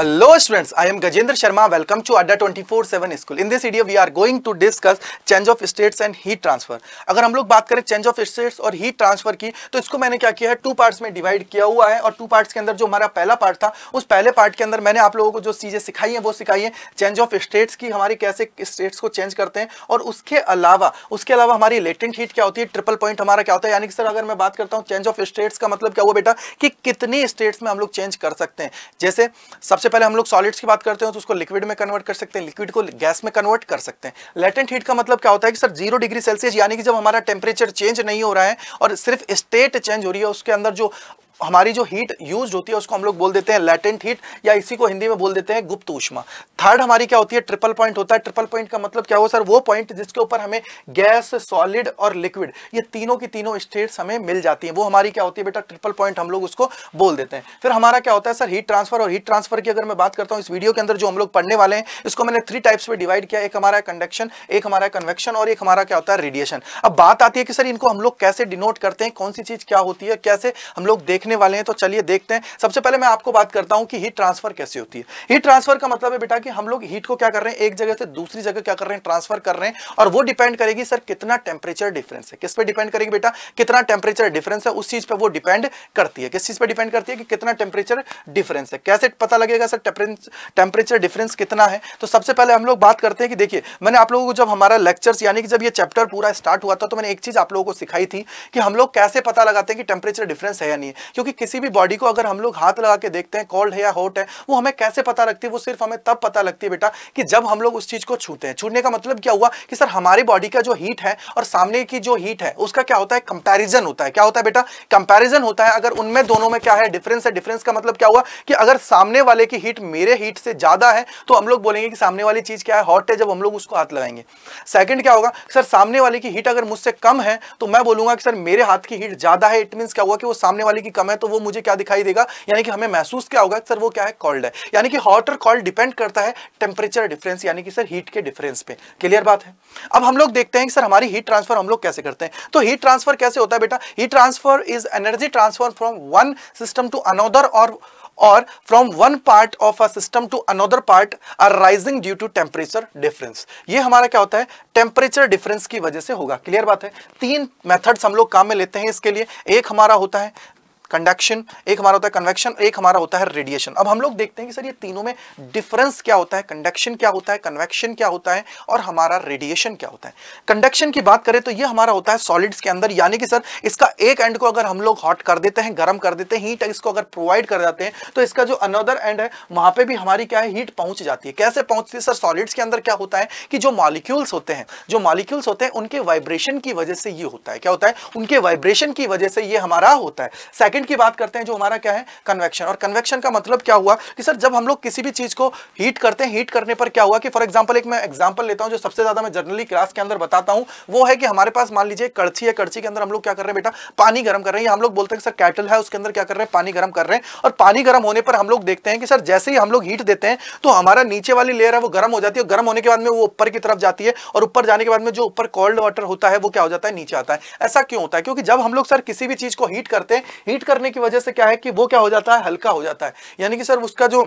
Hello students, I am Gajendra Sharma welcome to Adda 24/7 school in this video we are going to discuss change of states and heat transfer अगर हम लोग बात करें change of states और heat transfer की तो इसको मैंने क्या किया है टू पार्ट्स में डिवाइड किया हुआ है और टू पार्ट्स के अंदर जो हमारा पहला पार्ट था उस पहले पार्ट के अंदर मैंने आप लोगों को जो चीज़ें सिखाई हैं वो सिखाई है चेंज ऑफ स्टेट्स की हमारे कैसे स्टेट्स को चेंज करते हैं और उसके अलावा उसके अलावा हमारी लेटेंट हीट क्या होती है ट्रिपल पॉइंट हमारा क्या होता है यानी कि सर अगर मैं बात करता हूँ चेंज ऑफ स्टेट्स का मतलब क्या हुआ बेटा कि कितने स्टेट्स में हम लोग चेंज कर सकते हैं जैसे सबसे सबसे पहले हम लोग सॉलिड्स की बात करते हैं तो उसको लिक्विड में कन्वर्ट कर सकते हैं लिक्विड को गैस में कन्वर्ट कर सकते हैं लेटेंट हीट का मतलब क्या होता है कि सर जीरो डिग्री सेल्सियस यानी कि जब हमारा टेम्परेचर चेंज नहीं हो रहा है और सिर्फ स्टेट चेंज हो रही है उसके अंदर जो हमारी जो हीट यूज होती है उसको हम लोग बोल देते हैं लेटेंट हीट या इसी को हिंदी में बोल देते हैं गुप्त ऊष्मा थर्ड हमारी क्या होती है ट्रिपल पॉइंट होता है ट्रिपल पॉइंट का मतलब क्या हो सर वो पॉइंट जिसके ऊपर हमें गैस सॉलिड और लिक्विड ये तीनों की तीनों स्टेट्स हमें मिल जाती है वो हमारी क्या होती है बेटा ट्रिपल पॉइंट हम लोग उसको बोल देते हैं फिर हमारा क्या होता है सर हीट ट्रांसफर और हीट ट्रांसफर की अगर मैं बात करता हूँ इस वीडियो के अंदर जो हम लोग पढ़ने वाले हैं इसको मैंने थ्री टाइप्स में डिवाइड किया एक हमारा कंडक्शन एक हमारा कन्वेक्शन और एक हमारा क्या होता है रेडिएशन अब बात आती है कि सर इनको हम लोग कैसे डिनोट करते हैं कौन सी चीज क्या होती है कैसे हम लोग देख देखने वाले हैं तो चलिए देखते हैं सबसे पहले मैं आपको बात करता हूं कि हीट ट्रांसफर कैसे होती है हीट ट्रांसफर का मतलब है बेटा कि हम लोग हीट को क्या कर रहे हैं एक जगह से दूसरी जगह क्या कर रहे हैं ट्रांसफर कर रहे हैं और वो डिपेंड करेगी सर कितना टेम्परेचर डिफरेंस है किस पर डिपेंड करेगी बेटा कितना टेम्परेचर डिफरेंस है उस चीज पर वो डिपेंड करती है किस चीज पर डिपेंड करती है कि कितना टेम्परेचर डिफरेंस है कैसे पता लगेगा सर टेम्परेचर डिफरेंस कितना है तो सबसे पहले हम लोग बात करते हैं कि देखिए मैंने आप लोगों को जब हमारा लेक्चर यानी कि जब ये चैप्टर पूरा स्टार्ट हुआ था तो मैंने एक चीज आप लोगों को सिखाई थी कि हम लोग कैसे पता लगाते हैं कि टेम्परेचर डिफरेंस है या नहीं क्योंकि किसी भी बॉडी को अगर हम लोग हाथ लगा के देखते हैं कोल्ड है या हॉट है वो हमें कैसे पता लगती है वो सिर्फ हमें तब पता लगती है बेटा कि जब हम लोग उस चीज को छूते हैं छूने का मतलब क्या हुआ कि सर हमारी बॉडी का जो हीट है और सामने की जो हीट है उसका क्या होता है कंपेरिजन होता है क्या होता है बेटा कंपेरिजन होता है अगर उनमें दोनों में क्या है डिफरेंस है डिफरेंस का मतलब क्या हुआ कि अगर सामने वाले की हीट मेरे हीट से ज्यादा है तो हम लोग बोलेंगे कि सामने वाली चीज क्या है हॉट है जब हम लोग उसको हाथ लगाएंगे सेकंड क्या होगा सर सामने वाले की हीट अगर मुझसे कम है तो मैं बोलूंगा कि सर मेरे हाथ की हीट ज्यादा है इट मीन क्या हुआ कि वो सामने वाले की कम नाम है तो वो मुझे क्या दिखाई देगा यानी कि हमें महसूस क्या होगा सर वो क्या है कॉल्ड है यानी कि हॉट और कॉल्ड डिपेंड करता है टेम्परेचर डिफरेंस यानी कि सर हीट के डिफरेंस पे क्लियर बात है अब हम लोग देखते हैं कि सर हमारी हीट ट्रांसफर हम लोग कैसे करते हैं तो हीट ट्रांसफर कैसे होता है बेटा heat transfer is energy transfer from one system to another और और from one part of a system to another part are rising due to temperature difference ये हमारा क्या होता है टेम्परेचर डिफरेंस की वजह से होगा क्लियर बात है तीन मेथड्स हम लोग काम में लेते हैं इसके लिए एक हमारा होता है कंडक्शन एक हमारा होता है कन्वेक्शन एक हमारा होता है रेडिएशन अब हम लोग देखते हैं कि सर ये तीनों में डिफरेंस क्या होता है कंडक्शन क्या होता है कन्वेक्शन क्या होता है और हमारा रेडिएशन क्या होता है कंडक्शन की बात करें तो ये हमारा होता है सॉलिड्स के अंदर यानी कि सर इसका एक एंड को अगर हम लोग हॉट कर देते हैं गर्म कर देते हैं हीट इसको अगर प्रोवाइड कर जाते हैं तो इसका जो अनदर एंड है वहां पर भी हमारी क्या है हीट पहुंच जाती है कैसे पहुंचती है सर सॉलिड्स के अंदर क्या होता है कि जो मॉलिक्यूल्स होते हैं जो मॉलिक्यूल्स होते हैं उनके वाइब्रेशन की वजह से ये होता है क्या होता है उनके वाइब्रेशन की वजह से ये हमारा होता है सेकेंड सेकंड की बात करते हैं जो हमारा क्या है कन्वेक्शन और कन्वेक्शन का मतलब क्या हुआ कि सर जब हम लोग किसी भी चीज को हीट करते हैं हीट करने पर क्या हुआ कि फॉर एग्जाम्पल एक मैं एग्जाम्पल लेता हूँ जो सबसे ज्यादा मैं जर्नली क्लास के अंदर बताता हूँ वो है कि हमारे पास मान लीजिए कड़छी है कड़छी के अंदर हम लोग क्या कर रहे हैं बेटा पानी गर्म कर रहे हैं हम लोग बोलते हैं सर कैटल है उसके अंदर क्या कर रहे हैं पानी गर्म कर रहे हैं और पानी गर्म होने पर हम लोग देखते हैं कि सर जैसे ही हम लोग हीट देते हैं तो हमारा नीचे वाली लेयर है वो गर्म हो जाती है गर्म होने के बाद में वो ऊपर की तरफ जाती है और ऊपर जाने के बाद में जो ऊपर कोल्ड वाटर होता है वो क्या हो जाता है नीचे आता है ऐसा क्यों होता है क्योंकि जब हम लोग सर किसी भी चीज को हीट करते हैं हीट करने की वजह से क्या है कि वो क्या हो जाता है हल्का हो जाता है यानी कि सर उसका जो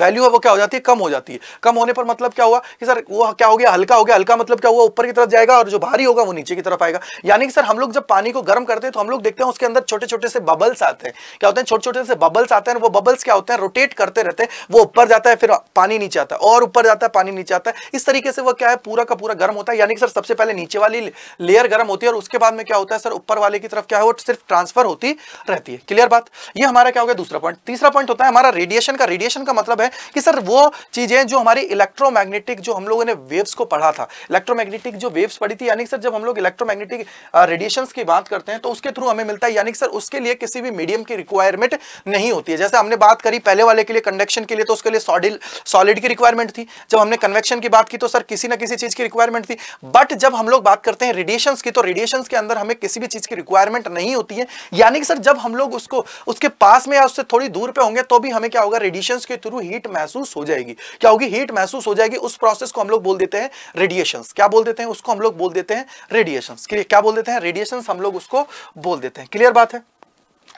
वैल्यू है वो क्या हो जाती है कम हो जाती है कम होने पर मतलब क्या हुआ कि सर वो क्या हो गया हल्का हो गया हल्का मतलब क्या हुआ ऊपर की तरफ जाएगा और जो भारी होगा वो नीचे की तरफ आएगा यानी कि सर हम लोग जब पानी को गर्म करते हैं तो हम लोग देखते हैं उसके अंदर छोटे छोटे से बबल्स आते हैं क्या होते हैं छोटे छोटे से बबल्स आते हैं वो बबल्स क्या होते हैं रोटेट करते रहते हैं वो ऊपर जाता है फिर पानी नीचे आता है और ऊपर जाता है पानी नीचे आता है इस तरीके से वो क्या है पूरा का पूरा गर्म होता है यानी कि सर सबसे पहले नीचे वाली लेयर गर्म होती है और उसके बाद में क्या होता है सर ऊपर वाले की तरफ क्या है वो सिर्फ ट्रांसफर होती रहती है क्लियर बात ये हमारा क्या हो गया दूसरा पॉइंट तीसरा पॉइंट होता है हमारा रेडिएशन का रेडिएशन का मतलब मतलब है कि सर वो चीज़ें जो हमारी इलेक्ट्रोमैग्नेटिक जो हम लोगों ने वेव्स को पढ़ा था इलेक्ट्रोमैग्नेटिक जो वेव्स पढ़ी थी यानी सर जब हम लोग इलेक्ट्रोमैग्नेटिक रेडिएशन की बात करते हैं तो उसके थ्रू हमें मिलता है यानी सर उसके लिए किसी भी मीडियम की रिक्वायरमेंट नहीं होती है जैसे हमने बात करी पहले वाले के लिए कंडक्शन के लिए तो उसके लिए सॉलिड सॉलिड की रिक्वायरमेंट थी जब हमने कन्वेक्शन की बात की तो सर किसी ना किसी चीज़ की रिक्वायरमेंट थी बट जब हम लोग बात करते हैं रेडिएशन की तो रेडिएशन के अंदर हमें किसी भी चीज़ की रिक्वायरमेंट नहीं होती है यानी कि सर जब हम लोग उसको उसके पास में या उससे थोड़ी दूर पे होंगे तो भी हमें क्या होगा रेडिएशन के थ्रू हीट महसूस हो जाएगी क्या होगी हीट महसूस हो जाएगी उस प्रोसेस को हम लोग बोल देते हैं रेडिएशन क्या बोल देते हैं उसको हम लोग बोल देते हैं रेडिएशन क्या बोल देते हैं रेडिएशन हम लोग उसको बोल देते हैं क्लियर बात है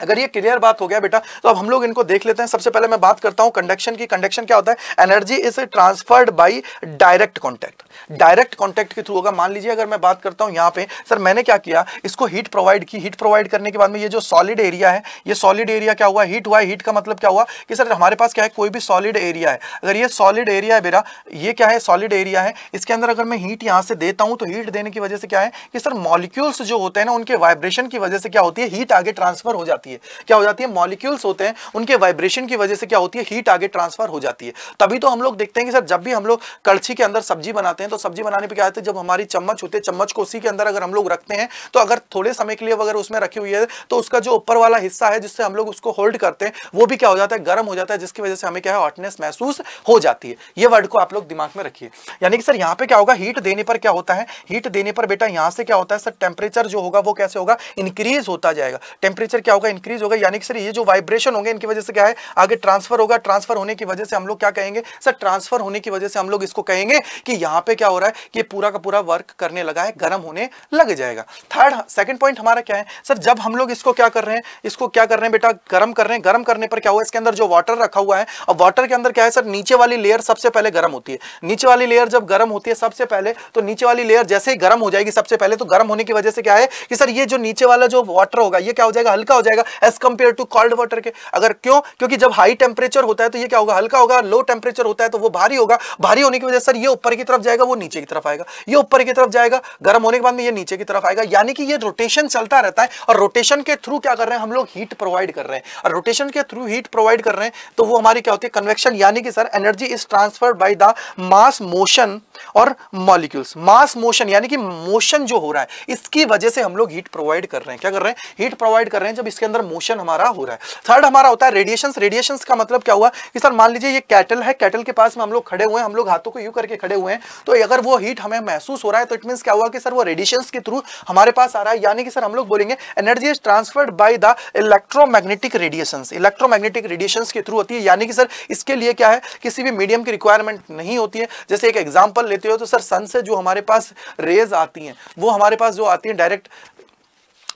अगर ये क्लियर बात हो गया बेटा तो अब हम लोग इनको देख लेते हैं सबसे पहले मैं बात करता हूं कंडक्शन की कंडक्शन क्या होता है energy is transferred by direct contact direct contact के थ्रू होगा मान लीजिए अगर मैं बात करता हूँ यहाँ पे सर मैंने क्या किया इसको हीट प्रोवाइड की हीट प्रोवाइड करने के बाद में ये जो सॉलिड एरिया है ये सॉलिड एरिया क्या हुआ हीट हुआ हीट का मतलब क्या हुआ कि सर हमारे पास क्या है कोई भी सॉलिड एरिया है अगर ये सॉलिड एरिया है मेरा ये क्या है सॉलिड एरिया है इसके अंदर अगर मैं हीट यहाँ से देता हूँ तो हीट देने की वजह से क्या है कि सर मॉलिक्यूल्स जो होते हैं ना उनके वाइब्रेशन की वजह से क्या होती है हीट आगे ट्रांसफर हो जाती है क्या हो जाती है मॉलिक्यूल्स होते हैं उनके वाइब्रेशन की वजह से क्या होती है हीट आगे ट्रांसफर हो जाती है तभी तो हम लोग देखते हैं कि सर जब भी हम लोग कड़छी के अंदर सब्जी बनाते हैं हैं तो सब्जी बनाने पर क्या होता है जब हमारी चम्मच होते चम्मच को उसी के अंदर अगर हम लोग रखते हैं तो अगर थोड़े समय के लिए अगर उसमें रखी हुई है तो उसका जो ऊपर वाला हिस्सा है जिससे हम लोग उसको होल्ड करते हैं वो भी क्या हो जाता है गर्म हो जाता है जिसकी वजह से हमें क्या है हॉटनेस महसूस हो जाती है ये वर्ड को आप लोग दिमाग में रखिए यानी कि सर यहाँ पे क्या होगा हीट देने पर क्या होता है हीट देने पर बेटा यहाँ से क्या होता है सर टेम्परेचर जो होगा वो कैसे होगा इंक्रीज होता जाएगा टेम्परेचर क्या होगा इंक्रीज होगा यानी कि सर ये जो वाइब्रेशन होंगे इनकी वजह से क्या है आगे ट्रांसफर होगा ट्रांसफर होने की वजह से हम लोग क्या कहेंगे सर ट्रांसफर होने की वजह से हम लोग इसको कहेंगे कि यहाँ पे क्या हो रहा है कि पूरा का पूरा वर्क करने लगा है गर्म होने लग जाएगा थर्ड सेकंड पॉइंट हमारा क्या है सर जब हम लोग इसको क्या कर रहे हैं इसको क्या कर रहे हैं बेटा गर्म कर रहे हैं गर्म करने पर क्या हुआ इसके अंदर जो वाटर रखा हुआ है और वाटर के अंदर क्या है सर नीचे वाली लेयर सबसे पहले गर्म होती है नीचे वाली लेयर जब गर्म होती है सबसे पहले तो नीचे वाली लेयर जैसे ही गर्म हो जाएगी सबसे पहले तो गर्म होने की वजह से क्या है कि सर ये जो नीचे वाला जो वाटर होगा ये क्या हो जाएगा हल्का हो जाएगा as compare to cold water के अगर क्यों क्योंकि जब हाई टेम्परेचर होता है तो ये क्या होगा हल्का होगा लो टेम्परेचर होता है तो वो भारी होगा भारी होने की वजह से सर ये ऊपर की तरफ जाएगा मतलब वो नीचे की तरफ आएगा ये ऊपर की तरफ जाएगा गर्म होने के बाद में ये नीचे की तरफ आएगा यानी कि ये रोटेशन चलता रहता है और रोटेशन के थ्रू क्या कर रहे हैं हम लोग हीट प्रोवाइड कर रहे हैं और रोटेशन के थ्रू हीट प्रोवाइड कर रहे हैं तो वो हमारी क्या होती है कन्वेक्शन यानी कि sir energy is transfer by the mass motion और मॉलिक्यूल्स मास मोशन यानी कि मोशन जो हो रहा है इसकी वजह से हम लोग हीट प्रोवाइड कर रहे हैं क्या कर रहे हैं हीट प्रोवाइड कर रहे हैं जब इसके अंदर मोशन हमारा हो रहा है थर्ड हमारा होता है रेडिएशन रेडिएशन का मतलब क्या हुआ कि सर मान लीजिए ये कैटल है कैटल के पास में हम लोग खड़े हुए हैं हम लोग हाथों को यू करके खड़े हुए हैं तो कोई अगर वो हीट हमें महसूस हो रहा है तो इट मीन क्या हुआ कि सर वो रेडिएशन के थ्रू हमारे पास आ रहा है यानी कि सर हम लोग बोलेंगे energy is transferred by the electromagnetic radiation electromagnetic radiation के थ्रू होती है यानी कि सर इसके लिए क्या है किसी भी मीडियम की रिक्वायरमेंट नहीं होती है जैसे एक एग्जाम्पल लेते हो तो सर सन से जो हमारे पास रेज आती हैं वो हमारे पास जो आती हैं डायरेक्ट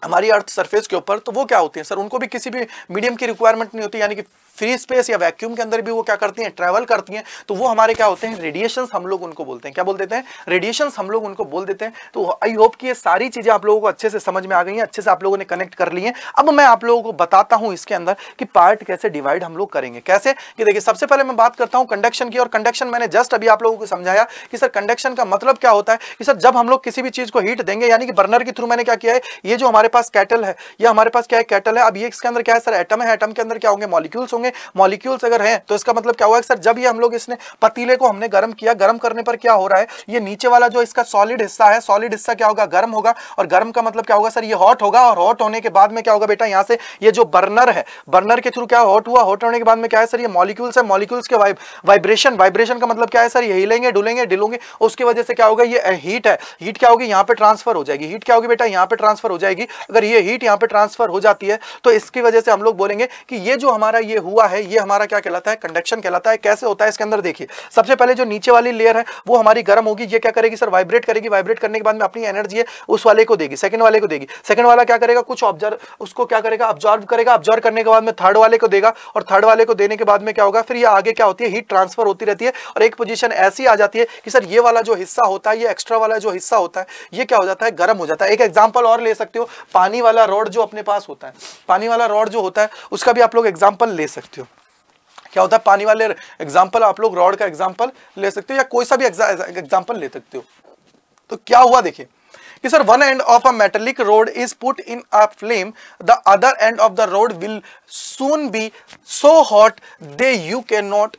हमारी अर्थ सरफेस के ऊपर तो वो क्या होती है सर उनको भी किसी भी मीडियम की रिक्वायरमेंट नहीं होती यानी कि फ्री स्पेस या वैक्यूम के अंदर भी वो क्या करती हैं ट्रैवल करती हैं तो वो हमारे क्या होते हैं रेडिएशन हम लोग उनको बोलते हैं क्या बोल देते हैं रेडिएशन हम लोग उनको बोल देते हैं तो आई होप कि ये सारी चीज़ें आप लोगों को अच्छे से समझ में आ गई हैं अच्छे से आप लोगों ने कनेक्ट कर ली है अब मैं आप लोगों को बताता हूँ इसके अंदर कि पार्ट कैसे डिवाइड हम लोग करेंगे कैसे कि देखिए सबसे पहले मैं बात करता हूँ कंडक्शन की और कंडक्शन मैंने जस्ट अभी आप लोगों को समझाया कि सर कंडक्शन का मतलब क्या होता है कि सर जब हम लोग किसी भी चीज़ को हीट देंगे यानी कि बर्नर के थ्रू मैंने क्या किया है ये जो हमारे पास कैटल है या हमारे पास क्या है कैटल है अब ये इसके अंदर क्या है सर एटम है एटम के अंदर क्या होंगे मॉलिक्यूल्स होंगे में मॉलिक्यूल्स अगर हैं तो इसका मतलब क्या हुआ सर जब ये हम लोग इसने पतीले को हमने गर्म किया गर्म करने पर क्या हो रहा है ये नीचे वाला जो इसका सॉलिड हिस्सा है सॉलिड हिस्सा क्या होगा गर्म होगा और गर्म का मतलब क्या होगा सर ये हॉट होगा और हॉट होने के बाद में क्या होगा बेटा यहाँ से ये जो बर्नर है बर्नर के थ्रू क्या हॉट हुआ हॉट होने के बाद में क्या है सर ये मॉलिक्यूल्स है मॉलिक्यूल्स के वाइब्रेशन वाइब्रेशन का मतलब क्या है सर ये हिलेंगे डुलेंगे डिलोंगे उसकी वजह से क्या होगा ये हीट है हीट क्या होगी यहाँ पे ट्रांसफर हो जाएगी हीट क्या होगी बेटा यहाँ पे ट्रांसफर हो जाएगी अगर ये हीट यहाँ पे ट्रांसफर हो जाती है तो इसकी वजह से हम लोग बोलेंगे कि ये जो हमारा ये हुआ हुआ है ये हमारा क्या कहलाता है कंडक्शन कहलाता है कैसे होता है इसके अंदर देखिए सबसे पहले जो नीचे वाली लेयर है वो हमारी गर्म होगी ये क्या करेगी सर वाइब्रेट करेगी वाइब्रेट करने के बाद में अपनी एनर्जी है उस वाले को देगी सेकंड वाले को देगी सेकंड वाला क्या करेगा कुछ ऑब्जर्व उसको क्या करेगा ऑब्जॉर्व करेगा ऑब्जॉर्व करने के बाद में थर्ड वाले को देगा और थर्ड वाले को देने के बाद में क्या होगा फिर ये आगे क्या होती है हीट ट्रांसफर होती रहती है और एक पोजिशन ऐसी आ जाती है कि सर ये वाला जो हिस्सा होता है ये एक्स्ट्रा वाला जो हिस्सा होता है ये क्या हो जाता है गर्म हो जाता है एक एग्जाम्पल और ले सकते हो पानी वाला रॉड जो अपने पास होता है पानी वाला रॉड जो होता है उसका भी आप लोग एग्जाम्पल ले सकते सकते हो क्या होता है पानी वाले एग्जाम्पल आप लोग रॉड का एग्जाम्पल ले सकते हो या कोई सा भी एग्जाम्पल ले सकते हो तो क्या हुआ देखिए कि sir one end of a metallic rod is put in a flame the other end of the rod will soon be so hot they you can not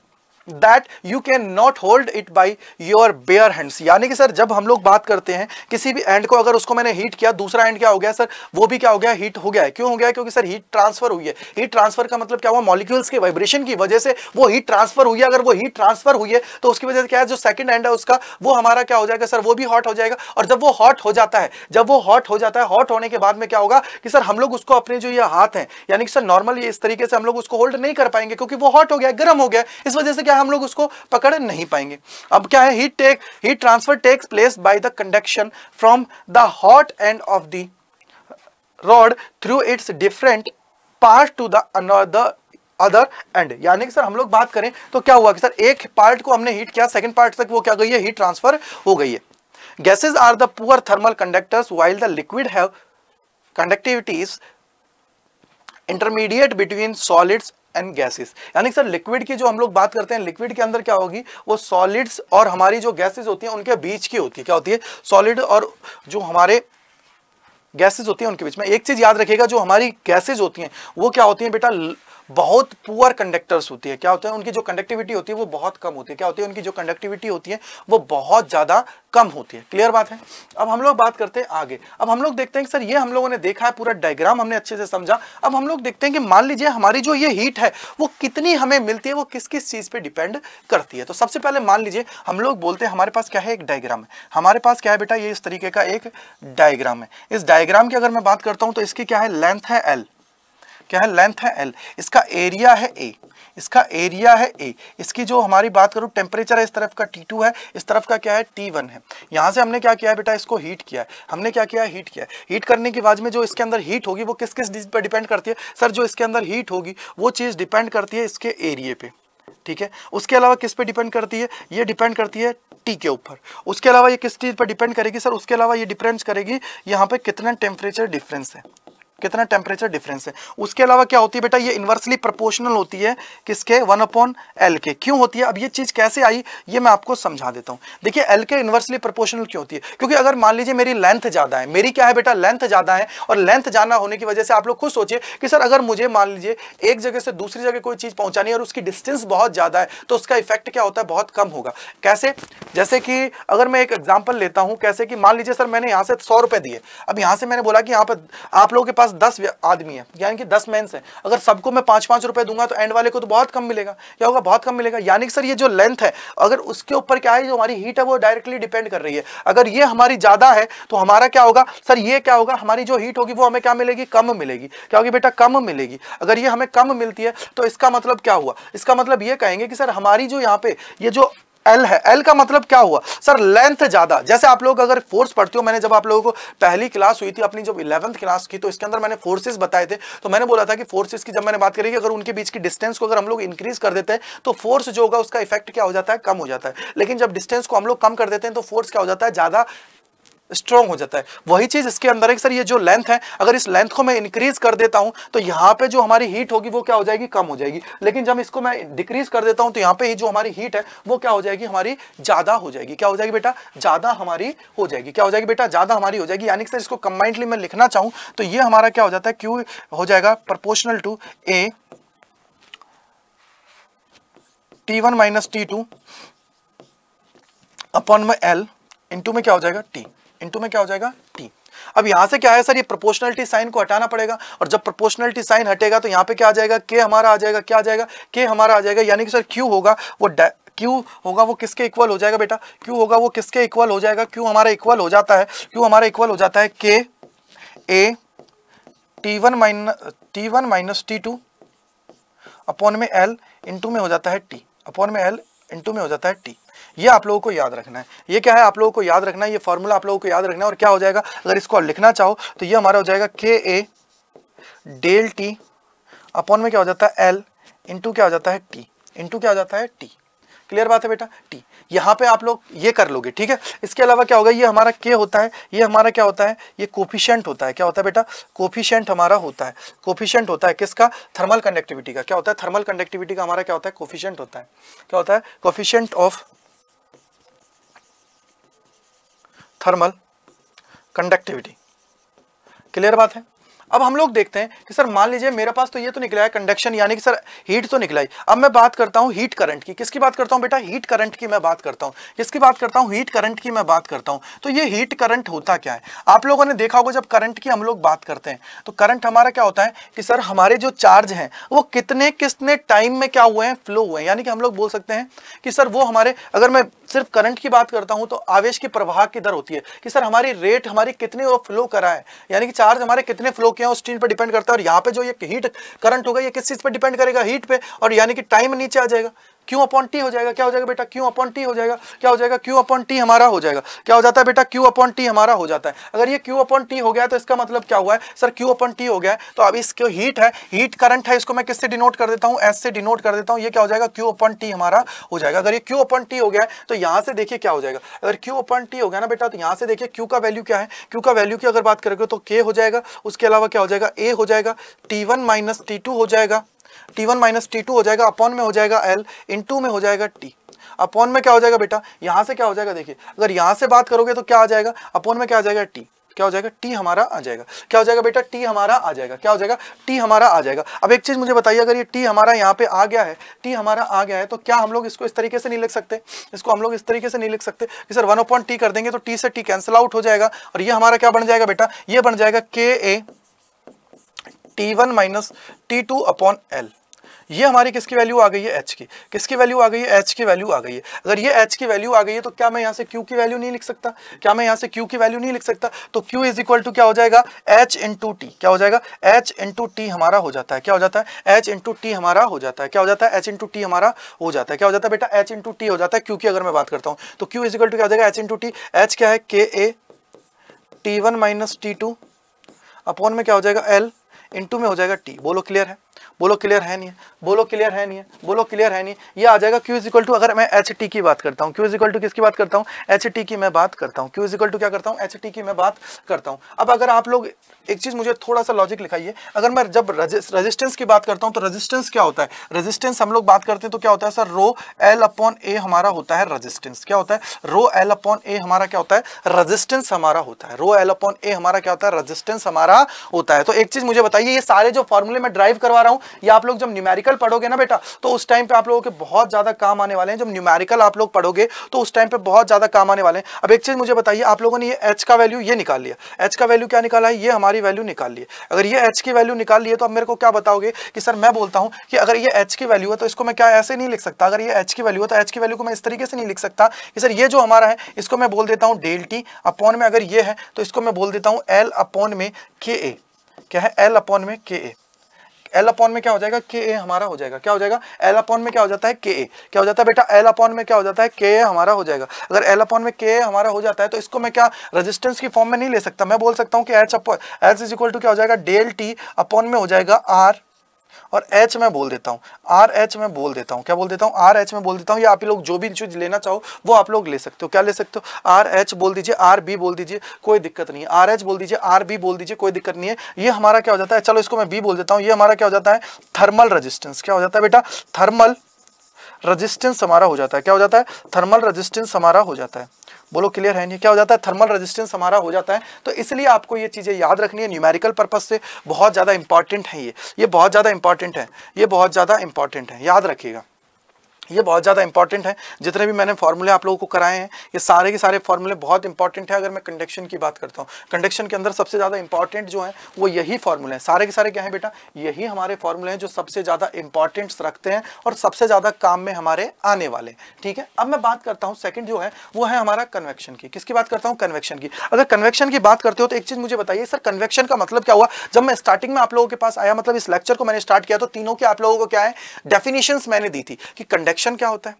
that you can not hold it by your bare hands यानी कि sir जब हम लोग बात करते हैं किसी भी एंड को अगर उसको मैंने हीट किया दूसरा एंड क्या हो गया सर वो भी क्या हो गया हीट हो गया है क्यों हो गया क्योंकि सर हीट ट्रांसफर हुई है हीट ट्रांसफर का मतलब क्या हुआ मॉलिक्यूल्स के वाइब्रेशन की वजह से वो हीट ट्रांसफर हुई है अगर वो हीट ट्रांसफर हुई है तो उसकी वजह से क्या है जो सेकंड एंड है उसका वो हमारा क्या हो जाएगा सर वो भी हॉट हो जाएगा और जब वो हॉट हो जाता है जब वो हॉट हो जाता है हॉट होने के बाद में क्या होगा कि सर हम लोग उसको अपने जो ये हाथ हैं यानी कि सर नॉर्मल इस तरीके से हम लोग उसको होल्ड नहीं कर पाएंगे क्योंकि वो हॉट हो गया गर्म हो गया इस वजह से क्या हम लोग उसको पकड़ नहीं पाएंगे अब क्या है heat take heat transfer takes place by the conduction from the hot end of the rod through its different part to the another other end यानी कि सर हम लोग बात करें तो क्या हुआ कि सर एक पार्ट को हमने हीट किया सेकंड पार्ट तक वो क्या गई है हीट ट्रांसफर हो गई है gases are the poor thermal conductors while the liquid have conductivities intermediate between solids and gases यानी सर लिक्विड की जो हम लोग बात करते हैं लिक्विड के अंदर क्या होगी वो सॉलिड्स और हमारी जो गैसेस होती हैं उनके बीच की होती है क्या होती है सॉलिड और जो हमारे गैसेज होती हैं उनके बीच में एक चीज़ याद रखिएगा जो हमारी गैसेज होती हैं वो क्या होती हैं बेटा बहुत पुअर कंडक्टर्स होती है क्या होता है उनकी जो कंडक्टिविटी होती है वो बहुत कम होती है क्या होती है उनकी जो कंडक्टिविटी होती है वो बहुत ज़्यादा कम होती है क्लियर बात है अब हम लोग बात करते हैं आगे अब हम लोग देखते हैं कि सर ये हम लोगों ने देखा है पूरा डायग्राम हमने अच्छे से समझा अब हम लोग देखते हैं कि मान लीजिए हमारी जो ये हीट है वो कितनी हमें मिलती है वो किस किस चीज़ पर डिपेंड करती है तो सबसे पहले मान लीजिए हम लोग बोलते हैं हमारे पास क्या है एक डायग्राम है हमारे पास क्या है बेटा ये इस तरीके का एक डायग्राम है इस डायग्राम की अगर मैं बात करता हूँ तो इसकी क्या है लेंथ है एल क्या है लेंथ है एल इसका एरिया है ए इसका एरिया है ए इसकी जो हमारी बात करूँ टेम्परेचर है इस तरफ का टी टू है इस तरफ का क्या है टी वन है यहाँ से हमने क्या किया है बेटा इसको हीट किया है हमने क्या किया है हीट किया है हीट करने की बाद में जो इसके अंदर हीट होगी वो किस किस चीज़ पर डिपेंड करती है सर जो इसके अंदर हीट होगी वो चीज़ डिपेंड करती है इसके एरिए पे ठीक है उसके अलावा किस पे डिपेंड करती है ये डिपेंड करती है टी के ऊपर उसके अलावा ये किस चीज़ पर डिपेंड करेगी सर उसके अलावा ये डिफरेंस करेगी यहाँ पे कितना टेम्परेचर डिफरेंस है कितना टेम्परेचर डिफरेंस है उसके अलावा क्या होती है बेटा ये इन्वर्सली प्रोपोर्शनल होती है किसके वन अपॉन एल के क्यों होती है अब ये चीज़ कैसे आई ये मैं आपको समझा देता हूँ देखिए एल के इन्वर्सली प्रोपोर्शनल क्यों होती है क्योंकि अगर मान लीजिए मेरी लेंथ ज़्यादा है मेरी क्या है बेटा लेंथ ज़्यादा है और लेंथ ज़्यादा होने की वजह से आप लोग खुद सोचिए कि सर अगर मुझे मान लीजिए एक जगह से दूसरी जगह कोई चीज़ पहुँचानी है और उसकी डिस्टेंस बहुत ज़्यादा है तो उसका इफेक्ट क्या होता है बहुत कम होगा कैसे जैसे कि अगर मैं एक एग्जाम्पल लेता हूँ कैसे कि मान लीजिए सर मैंने यहाँ से सौ दिए अब यहाँ से मैंने बोला कि यहाँ पर आप लोगों के पास पास दस आदमी है यानी कि दस मैंस है अगर सबको मैं पाँच पाँच रुपए दूंगा तो एंड वाले को तो बहुत कम मिलेगा क्या होगा बहुत कम मिलेगा यानी कि सर ये जो लेंथ है अगर उसके ऊपर क्या है जो हमारी हीट है वो डायरेक्टली डिपेंड कर रही है अगर ये हमारी ज़्यादा है तो हमारा क्या होगा सर ये क्या होगा हमारी जो हीट होगी वो हमें क्या मिलेगी कम मिलेगी क्या होगी बेटा कम मिलेगी अगर ये हमें कम मिलती है तो इसका मतलब क्या हुआ इसका मतलब ये कहेंगे कि सर हमारी जो यहाँ पे ये जो एल है एल का मतलब क्या हुआ सर लेंथ ज़्यादा जैसे आप लोग अगर फोर्स पढ़ते हो मैंने जब आप लोगों को पहली क्लास हुई थी अपनी जब इलेवंथ क्लास की तो इसके अंदर मैंने फोर्सेस बताए थे तो मैंने बोला था कि फोर्सेस की जब मैंने बात करी कि अगर उनके बीच की डिस्टेंस को अगर हम लोग इंक्रीज कर देते हैं तो फोर्स जो होगा उसका इफेक्ट क्या हो जाता है कम हो जाता है लेकिन जब डिस्टेंस को हम लोग कम कर देते हैं तो फोर्स क्या हो जाता है ज़्यादा स्ट्रॉन्ग हो जाता है वही चीज इसके अंदर है सर ये जो लेंथ है अगर इस लेंथ को मैं इंक्रीज कर देता हूं तो यहां पे जो हमारी हीट होगी वो क्या हो जाएगी कम हो जाएगी लेकिन जब इसको मैं डिक्रीज कर देता हूं तो यहां पे ही जो हमारी हीट है वो क्या हो जाएगी हमारी ज्यादा हो जाएगी क्या हो जाएगी बेटा ज्यादा हमारी हो जाएगी क्या हो जाएगी बेटा ज्यादा हमारी हो जाएगी यानी सर इसको कंबाइंडली मैं लिखना चाहूं तो ये हमारा क्या हो जाता है क्यू हो जाएगा proportional to A T one minus T two upon में एल इंटू में क्या हो जाएगा टी इंटू में क्या हो जाएगा टी अब यहां से क्या है सर ये प्रोपोर्शनलिटी साइन को हटाना पड़ेगा और जब प्रोपोर्शनलिटी साइन हटेगा तो यहां पे क्या आ जाएगा के हमारा आ जाएगा क्या आ जाएगा के हमारा आ जाएगा यानी कि सर क्यू होगा वो क्यू होगा वो किसके इक्वल हो जाएगा बेटा क्यू होगा वो किसके इक्वल हो जाएगा क्यू हमारा इक्वल हो जाता है क्यू हमारा इक्वल हो जाता है K A T one minus T one minus T two upon में एल इंटू में हो जाता है टी अपॉन में एल इंटू में हो जाता है टी ये आप लोगों को याद रखना है ये क्या है आप लोगों को याद रखना है ये फॉर्मूला आप लोगों को याद रखना है और क्या हो जाएगा अगर इसको आप लिखना चाहो तो ये हमारा हो जाएगा के ए डेल टी अपॉन में क्या हो जाता है एल इंटू क्या हो जाता है टी इंटू क्या हो जाता है टी क्लियर बात है बेटा टी यहाँ पे आप लोग ये कर लोगे ठीक है इसके अलावा क्या होगा ये हमारा के होता है ये हमारा क्या होता है ये कोफिशेंट होता है क्या होता है बेटा कोफिशेंट हमारा होता है कोफिशेंट होता है किसका थर्मल कंडक्टिविटी का क्या होता है थर्मल कंडक्टिविटी का हमारा क्या होता है कोफिशेंट होता है क्या होता है coefficient of thermal conductivity clear बात है अब हम लोग देखते हैं कि सर मान लीजिए मेरे पास तो ये तो निकला है कंडक्शन यानी कि सर हीट तो निकला ही अब मैं बात करता हूँ हीट करंट की किसकी बात करता हूँ बेटा हीट करंट की मैं बात करता हूँ किसकी बात करता हूँ हीट करंट की मैं बात करता हूँ तो ये हीट करंट होता क्या है आप लोगों ने देखा होगा जब करंट की हम लोग बात करते हैं तो करंट हमारा क्या होता है कि सर हमारे जो चार्ज हैं वो कितने कितने टाइम में क्या हुए हैं फ्लो हुए हैं यानी कि हम लोग बोल सकते हैं कि सर वो हमारे अगर मैं सिर्फ करंट की बात करता हूं तो आवेश की प्रवाह की दर होती है कि सर हमारी रेट हमारी कितने फ्लो करा है यानी कि चार्ज हमारे कितने फ्लो किया उस चीज पर डिपेंड करता है और यहाँ पे जो ये हीट करंट होगा ये किस चीज पर डिपेंड करेगा हीट पे और यानी कि टाइम नीचे आ जाएगा क्यू अपॉन टी हो जाएगा क्या हो जाएगा बेटा क्यू अपॉन टी हो जाएगा क्या हो जाएगा क्यू अपॉन टी हमारा हो जाएगा क्या हो जाता है बेटा क्यू अपॉन टी हमारा हो जाता है अगर ये क्यू अपॉन टी हो गया तो इसका मतलब क्या हुआ है सर क्यू अपॉन टी हो गया है तो अब इसको हीट है हीट करंट है इसको मैं किससे डिनोट कर देता हूँ एस से डिनोट कर देता हूँ ये क्या हो जाएगा क्यू अपॉन टी हमारा हो जाएगा अगर ये क्यू अपॉन टी हो गया है तो यहाँ से देखिए क्या हो जाएगा अगर क्यू अपॉन टी हो गया ना बेटा तो यहाँ से देखिए क्यू का वैल्यू क्या है क्यू का वैल्यू की अगर बात करेंगे तो के हो जाएगा उसके अलावा क्या हो जाएगा ए हो जाएगा T one minus T two हो जाएगा T one minus T two हो जाएगा अपॉन में हो जाएगा एल इन टू में हो जाएगा टी अपॉन में क्या हो जाएगा बेटा यहां से क्या हो जाएगा देखिए अगर यहां से बात करोगे तो क्या आ जाएगा अपॉन में क्या आ जाएगा टी क्या हो जाएगा टी हमारा आ जाएगा क्या हो जाएगा बेटा टी हमारा आ जाएगा क्या हो जाएगा टी हमारा आ जाएगा अब एक चीज मुझे बताइए अगर ये टी हमारा यहाँ पे आ गया है टी हमारा आ गया है तो क्या हम लोग इसको इस तरीके से नहीं लिख सकते इसको हम लोग इस तरीके से नहीं लिख सकते कि सर वन अपॉइंट टी कर देंगे तो टी से टी कैंसिल आउट हो जाएगा और ये हमारा क्या बन जाएगा बेटा ये बन जाएगा K A T one minus T two upon L ये हमारी किसकी वैल्यू आ गई है एच की किसकी वैल्यू आ गई है एच की वैल्यू आ गई है अगर ये एच की वैल्यू आ गई है तो क्या मैं यहाँ से क्यू की वैल्यू नहीं लिख सकता क्या मैं यहाँ से क्यू की वैल्यू नहीं लिख सकता तो क्यू इज इक्वल टू क्या हो जाएगा एच इंटू टी क्या हो जाएगा एच इंटू टी हमारा हो जाता है क्या हो जाता है एच इंटू टी हमारा हो जाता है क्या हो जाता है एच इंटू टी हमारा हो जाता है क्या हो जाता है बेटा एच इंटू टी हो जाता है क्यू की अगर मैं बात करता हूँ तो क्यू इज इक्वल टू क्या हो जाएगा एच इंटू टी एच क्या है K A T one minus T two upon में क्या हो जाएगा एल इंटू में हो जाएगा टी बोलो क्लियर है बोलो क्लियर है नहीं है बोलो क्लियर है नहीं है बोलो क्लियर है नहीं ये आ जाएगा क्यू इज इक्वल टू अगर मैं एच टी की बात करता हूँ क्यू इज इक्वल टू किसकी बात करता हूँ एच टी की मैं बात करता हूँ क्यू इज इक्वल टू क्या करता हूँ एच टी की मैं बात करता हूँ अब अगर आप लोग एक चीज़ मुझे थोड़ा सा लॉजिक लिखाइए अगर मैं जब रजिस्टेंस की बात करता हूँ तो रजिस्टेंस क्या होता है रजिस्टेंस हम लोग बात करते हैं तो क्या होता है sir rho L upon A हमारा होता है रजिस्टेंस क्या होता है रो एल अपॉन ए हमारा क्या होता है रजिस्टेंस हमारा होता है रो एल अपॉन ए हमारा क्या होता है रजिस्टेंस हमारा होता है तो एक चीज़ मुझे बताइए ये सारे जो फॉर्मुले मैं ड्राइव करवा रहा हूँ ये आप लोग जब न्यूमेरिकल पढ़ोगे ना बेटा तो उस टाइम पे आप लोगों के बहुत ज्यादा काम आने वाले हैं जब न्यूमेरिकल आप लोग पढ़ोगे तो उस टाइम पे बहुत ज्यादा काम आने वाले हैं अब एक चीज मुझे बताइए आप लोगों ने ये एच का वैल्यू ये निकाल लिया एच का वैल्यू क्या निकाला है ये हमारी वैल्यू निकाल लिए अगर ये एच की वैल्यू निकाल लिए तो अब मेरे को क्या बताओगे कि सर मैं बोलता हूँ कि अगर ये एच की वैल्यू है तो इसको मैं क्या ऐसे नहीं लिख सकता अगर ये एच की वैल्यू है तो एच की वैल्यू को मैं इस तरीके से नहीं लिख सकता कि सर ये जो हमारा है इसको मैं बोल देता हूँ डेल टी अपॉन में अगर ये है तो इसको मैं बोल देता हूँ एल अपॉन में के ए क्या है एल अपॉन में के ए एल अपॉन में क्या हो जाएगा के ए हमारा हो जाएगा क्या हो जाएगा एल अपॉन में क्या हो जाता है के ए क्या हो जाता है बेटा एल अपॉन में क्या हो जाता है के ए हमारा हो जाएगा अगर एल अपॉन में के ए हमारा हो जाता है तो इसको मैं क्या रजिस्टेंस की फॉर्म में नहीं ले सकता मैं बोल सकता हूँ कि H upon H is equal to क्या हो जाएगा डेल टी अपॉन में हो जाएगा आर और एच में बोल देता हूँ आर एच में बोल देता हूँ क्या बोल देता हूँ आर एच में बोल देता हूँ या आप लोग जो भी चीज़ लेना चाहो वो आप लोग ले सकते हो क्या ले सकते हो आर एच बोल दीजिए आर बी बोल दीजिए कोई दिक्कत नहीं है आर एच बोल दीजिए आर बी बोल दीजिए कोई दिक्कत नहीं है ये हमारा क्या हो जाता है चलो इसको मैं बी बोल देता हूँ ये हमारा क्या हो जाता है थर्मल रजिस्टेंस क्या हो जाता है बेटा थर्मल रजिस्टेंस हमारा हो जाता है क्या हो जाता है थर्मल रजिस्टेंस हमारा हो जाता है बोलो क्लियर है नहीं क्या हो जाता है थर्मल रेजिस्टेंस हमारा हो जाता है तो इसलिए आपको ये चीज़ें याद रखनी है न्यूमेरिकल पर्पज से बहुत ज़्यादा इंपॉर्टेंट है ये ये बहुत ज़्यादा इंपॉर्टेंट है ये बहुत ज़्यादा इंपॉर्टेंट है याद रखिएगा ये बहुत ज़्यादा इंपॉर्टेंट है जितने भी मैंने फॉर्मूले आप लोगों को कराए हैं ये सारे के सारे फॉर्मूले बहुत इंपॉर्टेंट है अगर मैं कंडक्शन की बात करता हूँ कंडक्शन के अंदर सबसे ज़्यादा इंपॉर्टेंट जो है वो यही फॉर्मूले हैं सारे के सारे क्या है बेटा यही हमारे फॉर्मूले हैं जो सबसे ज़्यादा इंपॉर्टेंट्स रखते हैं और सबसे ज़्यादा काम में हमारे आने वाले ठीक है अब मैं बात करता हूँ सेकेंड जो है वो है हमारा कन्वेक्शन की किसकी बात करता हूँ कन्वेक्शन की अगर कन्वेक्शन की बात करते हो तो एक चीज़ मुझे बताइए सर कन्वेक्शन का मतलब क्या हुआ जब मैं स्टार्टिंग में आप लोगों के पास आया मतलब इस लेक्चर को मैंने स्टार्ट किया तो तीनों के आप लोगों को क्या है डेफिनेशन मैंने दी थी कि कंडक्शन कन्वेक्शन क्या होता है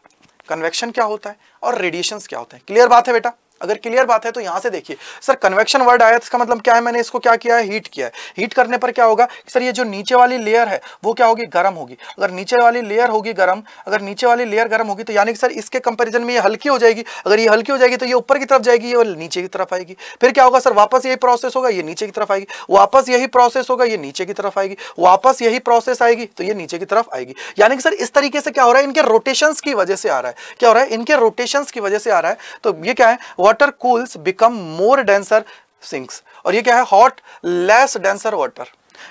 कन्वेक्शन क्या होता है और रेडिएशन क्या होते हैं क्लियर बात है बेटा अगर क्लियर बात है तो यहां से देखिए सर कन्वेक्शन वर्ड आया इसका मतलब क्या है मैंने इसको क्या किया है हीट किया है हीट करने पर क्या होगा सर ये जो नीचे वाली लेयर है वो क्या होगी गर्म होगी अगर नीचे वाली लेयर होगी गर्म अगर नीचे वाली लेयर गर्म होगी तो यानी कि सर इसके कंपेरिजन में ये हल्की हो जाएगी अगर ये हल्की हो जाएगी तो ये ऊपर की तरफ जाएगी ये नीचे की तरफ आएगी फिर क्या होगा सर वापस यही प्रोसेस होगा ये नीचे की तरफ आएगी वापस यही प्रोसेस होगा ये नीचे की तरफ आएगी वापस यही प्रोसेस आएगी तो ये नीचे की तरफ आएगी यानी कि सर इस तरीके से क्या हो रहा है इनके रोटेशन की वजह से आ रहा है क्या हो रहा है इनके रोटेशन की वजह से आ रहा है तो ये क्या है water cools become more denser sinks और ये क्या है हॉट लेस डेंसर वाटर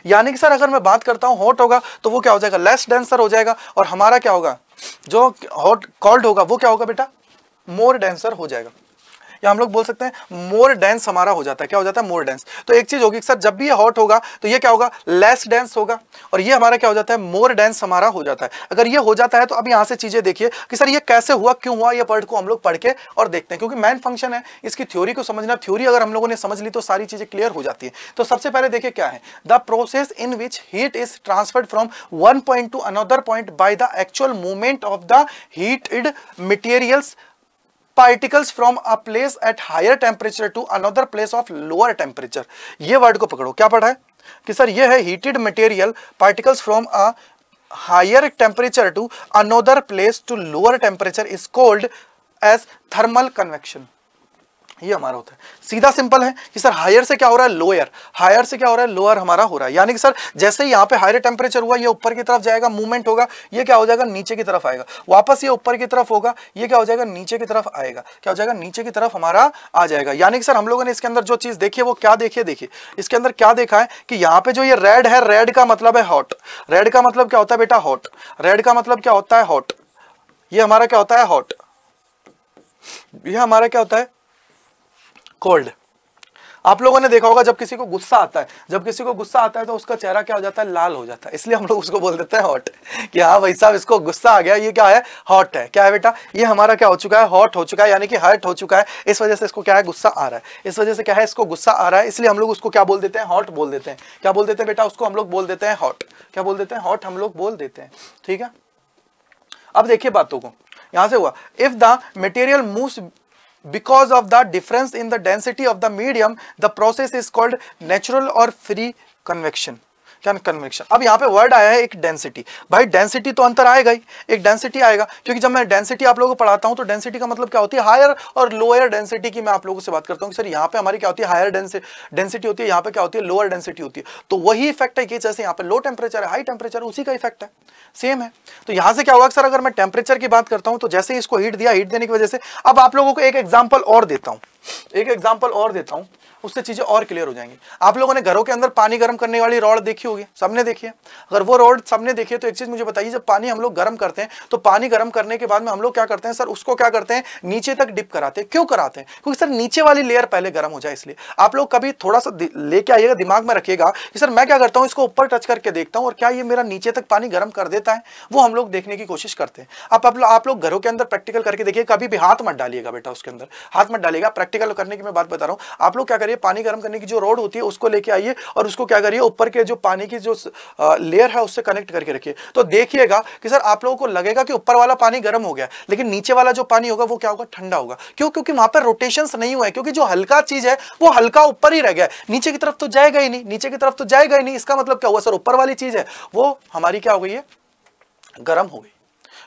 यानी कि सर अगर मैं बात करता हूं हॉट होगा तो वो क्या हो जाएगा लेस डेंसर हो जाएगा और हमारा क्या होगा जो हॉट कॉल्ड होगा वो क्या होगा बेटा मोर डेंसर हो जाएगा या हम लोग बोल सकते हैं मोर डेंस हमारा हो जाता है क्या हो जाता है मोर डेंस तो एक चीज होगी सर जब भी ये हॉट होगा तो ये क्या होगा लेस डेंस होगा और ये हमारा क्या हो जाता है मोर डेंस हमारा हो जाता है अगर ये हो जाता है तो अब यहाँ से चीजें देखिए कि सर ये कैसे हुआ क्यों हुआ ये वर्ड को हम लोग पढ़ के और देखते हैं क्योंकि मैन फंक्शन है इसकी थ्योरी को समझना थ्योरी अगर हम लोगों ने समझ ली तो सारी चीजें क्लियर हो जाती है तो सबसे पहले देखिए क्या है the process in which heat is transferred from one point to another point by the actual movement of the heated materials particles from a place at higher temperature to another place of lower temperature ये word को पकड़ो क्या पढ़ा है कि sir ये है heated material particles from a higher temperature to another place to lower temperature is called as thermal convection ये हमारा होता है सीधा सिंपल है कि सर हायर से क्या हो रहा है लोअर हायर से क्या हो रहा है लोअर हमारा हो रहा है यानी कि सर जैसे ही यहाँ पे हायर टेम्परेचर हुआ ये ऊपर की तरफ जाएगा मूवमेंट होगा ये क्या हो जाएगा नीचे की तरफ आएगा वापस ये ऊपर की तरफ होगा ये क्या हो जाएगा नीचे की तरफ आएगा क्या हो जाएगा नीचे की तरफ हमारा आ जाएगा यानी कि सर हम लोगों ने इसके अंदर जो चीज़ देखी है वो क्या देखिए देखिए इसके अंदर क्या देखा है कि यहाँ पे जो ये रेड है रेड का मतलब है हॉट रेड का मतलब क्या होता है बेटा हॉट रेड का मतलब क्या होता है हॉट ये हमारा क्या होता है हॉट यह हमारा क्या होता है कोल्ड आप लोगों ने देखा होगा जब किसी को गुस्सा आता है जब किसी को गुस्सा आता है तो उसका चेहरा क्या हो जाता है लाल हो जाता है इसलिए हम लोग उसको बोल देते हैं हॉट कि हाँ भाई साहब इसको गुस्सा आ गया ये क्या है हॉट है क्या है बेटा ये हमारा क्या हो चुका है हॉट हो चुका है यानी कि हर्ट हो चुका है इस वजह से इसको क्या है गुस्सा आ रहा है इस वजह से क्या है इसको गुस्सा आ रहा है इसलिए हम लोग उसको क्या बोल देते हैं हॉट बोल देते हैं क्या बोल देते हैं बेटा उसको हम लोग बोल देते हैं हॉट क्या बोल देते हैं हॉट हम लोग बोल देते हैं ठीक है अब देखिए बातों को यहां से हुआ if the material move because of the difference in the density of the medium the process is called natural or free convection क्या कन्वेक्शन अब यहाँ पे वर्ड आया है एक डेंसिटी भाई डेंसिटी तो अंतर आएगा ही एक डेंसिटी आएगा क्योंकि जब मैं डेंसिटी आप लोगों को पढ़ाता हूँ तो डेंसिटी का मतलब क्या होती है हायर और लोअर डेंसिटी की मैं आप लोगों से बात करता हूँ सर यहाँ पे हमारी क्या होती है हायर डेंसिटी होती है यहाँ पे क्या होती है लोअर डेंसिटी होती है तो वही इफेक्ट है कि जैसे यहाँ पे लो टेम्परेचर है हाई टेम्परेचर उसी का इफेक्ट है सेम है तो यहाँ से क्या होगा सर अगर मैं टेम्परेचर की बात करता हूँ तो जैसे ही इसको हीट दिया हीट देने की वजह से अब आप लोगों को एक एग्जाम्पल और देता हूँ एक एग्जाम्पल और देता हूँ उससे चीज़ें और क्लियर हो जाएंगी आप लोगों ने घरों के अंदर पानी गर्म करने वाली रॉड देखी होगी सबने देखी है अगर वो रॉड सबने देखी है तो एक चीज़ मुझे बताइए जब पानी हम लोग गर्म करते हैं तो पानी गर्म करने के बाद में हम लोग क्या करते हैं सर उसको क्या करते हैं नीचे तक डिप कराते हैं क्यों कराते हैं क्योंकि सर नीचे वाली लेयर पहले गर्म हो जाए इसलिए आप लोग कभी थोड़ा सा लेके आइएगा दिमाग में रखिएगा कि सर मैं क्या करता हूँ इसको ऊपर टच करके देखता हूँ और क्या ये मेरा नीचे तक पानी गर्म कर देता है वो हम लोग देखने की कोशिश करते हैं आप लोग आप लोग घरों के अंदर प्रैक्टिकल करके देखिए कभी भी हाथ मत डालिएगा बेटा उसके अंदर हाथ मत डालिएगा प्रैक्टिकल प्रैक्टिकल करने की मैं बात बता रहा हूँ आप लोग क्या करिए पानी गर्म करने की जो रोड होती है उसको लेके आइए और उसको क्या करिए ऊपर के जो पानी की जो लेयर है उससे कनेक्ट करके रखिए तो देखिएगा कि सर आप लोगों को लगेगा कि ऊपर वाला पानी गर्म हो गया लेकिन नीचे वाला जो पानी होगा वो क्या होगा ठंडा होगा क्यों क्योंकि वहां पर रोटेशन नहीं हुआ है क्योंकि जो हल्का चीज है वो हल्का ऊपर ही रह गया नीचे की तरफ तो जाएगा ही नहीं नीचे की तरफ तो जाएगा ही नहीं इसका मतलब क्या हुआ सर ऊपर वाली चीज है वो हमारी क्या हो गई है गर्म हो गई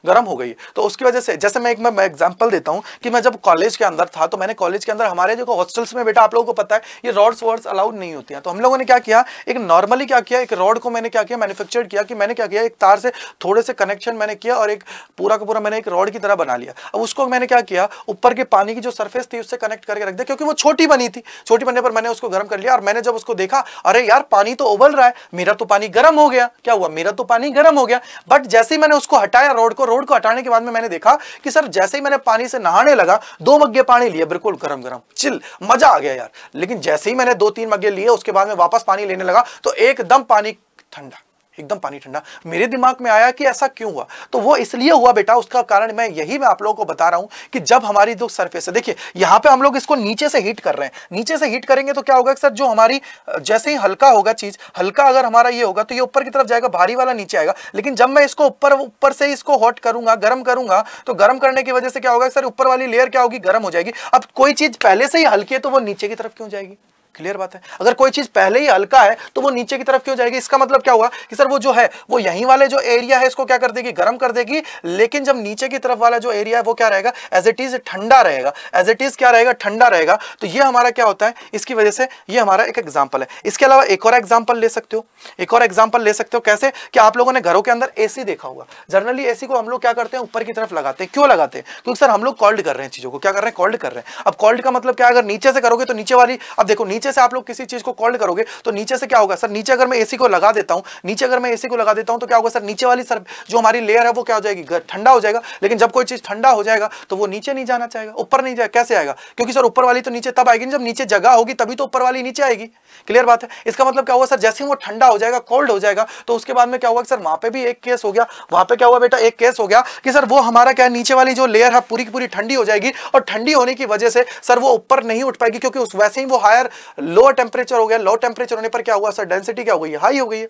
गर्म हो गई तो उसकी वजह से जैसे मैं एक मैं एग्जाम्पल देता हूँ कि मैं जब कॉलेज के अंदर था तो मैंने कॉलेज के अंदर हमारे जो हॉस्टल्स में बेटा आप लोगों को पता है ये रॉड्स वर्ड्स अलाउड नहीं होती हैं तो हम लोगों ने क्या किया एक नॉर्मली क्या किया एक रॉड को मैंने क्या किया मैनुफेक्चर किया कि मैंने क्या किया एक तार से थोड़े से कनेक्शन मैंने किया और एक पूरा का पूरा मैंने एक रॉड की तरह बना लिया अब उसको मैंने क्या किया ऊपर के पानी की जो सरफेस थी उससे कनेक्ट करके रख दिया क्योंकि वो छोटी बनी थी छोटी बनने पर मैंने उसको गर्म कर लिया और मैंने जब उसको देखा अरे यार पानी तो उबल रहा है मेरा तो पानी गर्म हो गया क्या हुआ मेरा तो पानी गर्म हो गया बट जैसे ही मैंने उसको हटाया रोड को रोड को हटाने के बाद में मैंने देखा कि सर जैसे ही मैंने पानी से नहाने लगा दो मग्गे पानी लिए बिल्कुल गरम गरम चिल मजा आ गया यार लेकिन जैसे ही मैंने दो तीन मग्गे लिए उसके बाद में वापस पानी लेने लगा तो एकदम पानी ठंडा एकदम पानी ठंडा मेरे दिमाग में आया कि ऐसा क्यों हुआ तो वो इसलिए हुआ बेटा उसका कारण मैं यही मैं आप लोगों को बता रहा हूं कि जब हमारी जो सरफेस है देखिए यहाँ पे हम लोग इसको नीचे से हीट कर रहे हैं नीचे से हीट करेंगे तो क्या होगा सर जो हमारी जैसे ही हल्का होगा चीज हल्का अगर हमारा ये होगा तो ये ऊपर की तरफ जाएगा भारी वाला नीचे आएगा लेकिन जब मैं इसको ऊपर ऊपर से इसको हॉट करूंगा गर्म करूंगा तो गर्म करने की वजह से क्या होगा सर ऊपर वाली लेयर क्या होगी गर्म हो जाएगी अब कोई चीज पहले से ही हल्की है तो वो नीचे की तरफ क्यों जाएगी क्लियर बात है अगर कोई चीज पहले ही हल्का है तो वो नीचे की तरफ क्यों जाएगी इसका मतलब क्या हुआ कि सर वो जो है वो यहीं वाले जो एरिया है इसको क्या कर देगी गर्म कर देगी लेकिन जब नीचे की तरफ वाला जो एरिया है वो क्या रहेगा एज इट इज ठंडा रहेगा एज इट इज क्या रहेगा ठंडा रहेगा तो ये हमारा क्या होता है इसकी वजह से ये हमारा एक एग्जाम्पल है इसके अलावा एक और एग्जाम्पल ले सकते हो एक और एग्जाम्पल ले सकते हो कैसे कि आप लोगों ने घरों के अंदर ए देखा होगा जनरली ए को हम लोग क्या करते हैं ऊपर की तरफ लगाते हैं क्यों लगाते हैं क्योंकि सर हम लोग कॉल्ड कर रहे हैं चीजों को क्या कर रहे हैं कॉल्ड कर रहे हैं अब कॉल्ड का मतलब क्या अगर नीचे से करोगे तो नीचे वाली अब देखो नीचे नीचे से आप लोग किसी चीज को कॉल्ड करोगे तो नीचे से क्या होगा सर नीचे अगर मैं एसी को लगा देता हूँ नीचे अगर मैं एसी को लगा देता हूँ तो क्या होगा सर नीचे वाली सर जो हमारी लेयर है वो क्या हो जाएगी ठंडा हो जाएगा लेकिन जब कोई चीज ठंडा हो जाएगा तो वो नीचे नहीं जाना चाहेगा ऊपर नहीं जाएगा कैसे आएगा क्योंकि सर ऊपर वाली तो नीचे तब आएगी जब नीचे जगह होगी तभी तो ऊपर वाली नीचे आएगी क्लियर बात है इसका मतलब क्या हुआ सर जैसे ही वो ठंडा हो जाएगा कोल्ड हो जाएगा तो उसके बाद में क्या हुआ सर वहां पर भी एक केस हो गया वहां पर क्या हुआ बेटा एक केस हो गया कि सर वो हमारा क्या नीचे वाली जो लेयर है पूरी की पूरी ठंडी हो जाएगी और ठंडी होने की वजह से सर वो ऊपर नहीं उठ पाएगी क्योंकि उस वैसे ही वो हायर लो टेम्परेचर हो गया लो टेम्परेचर होने पर क्या हुआ सर डेंसिटी क्या हो गई है हाई हो गई है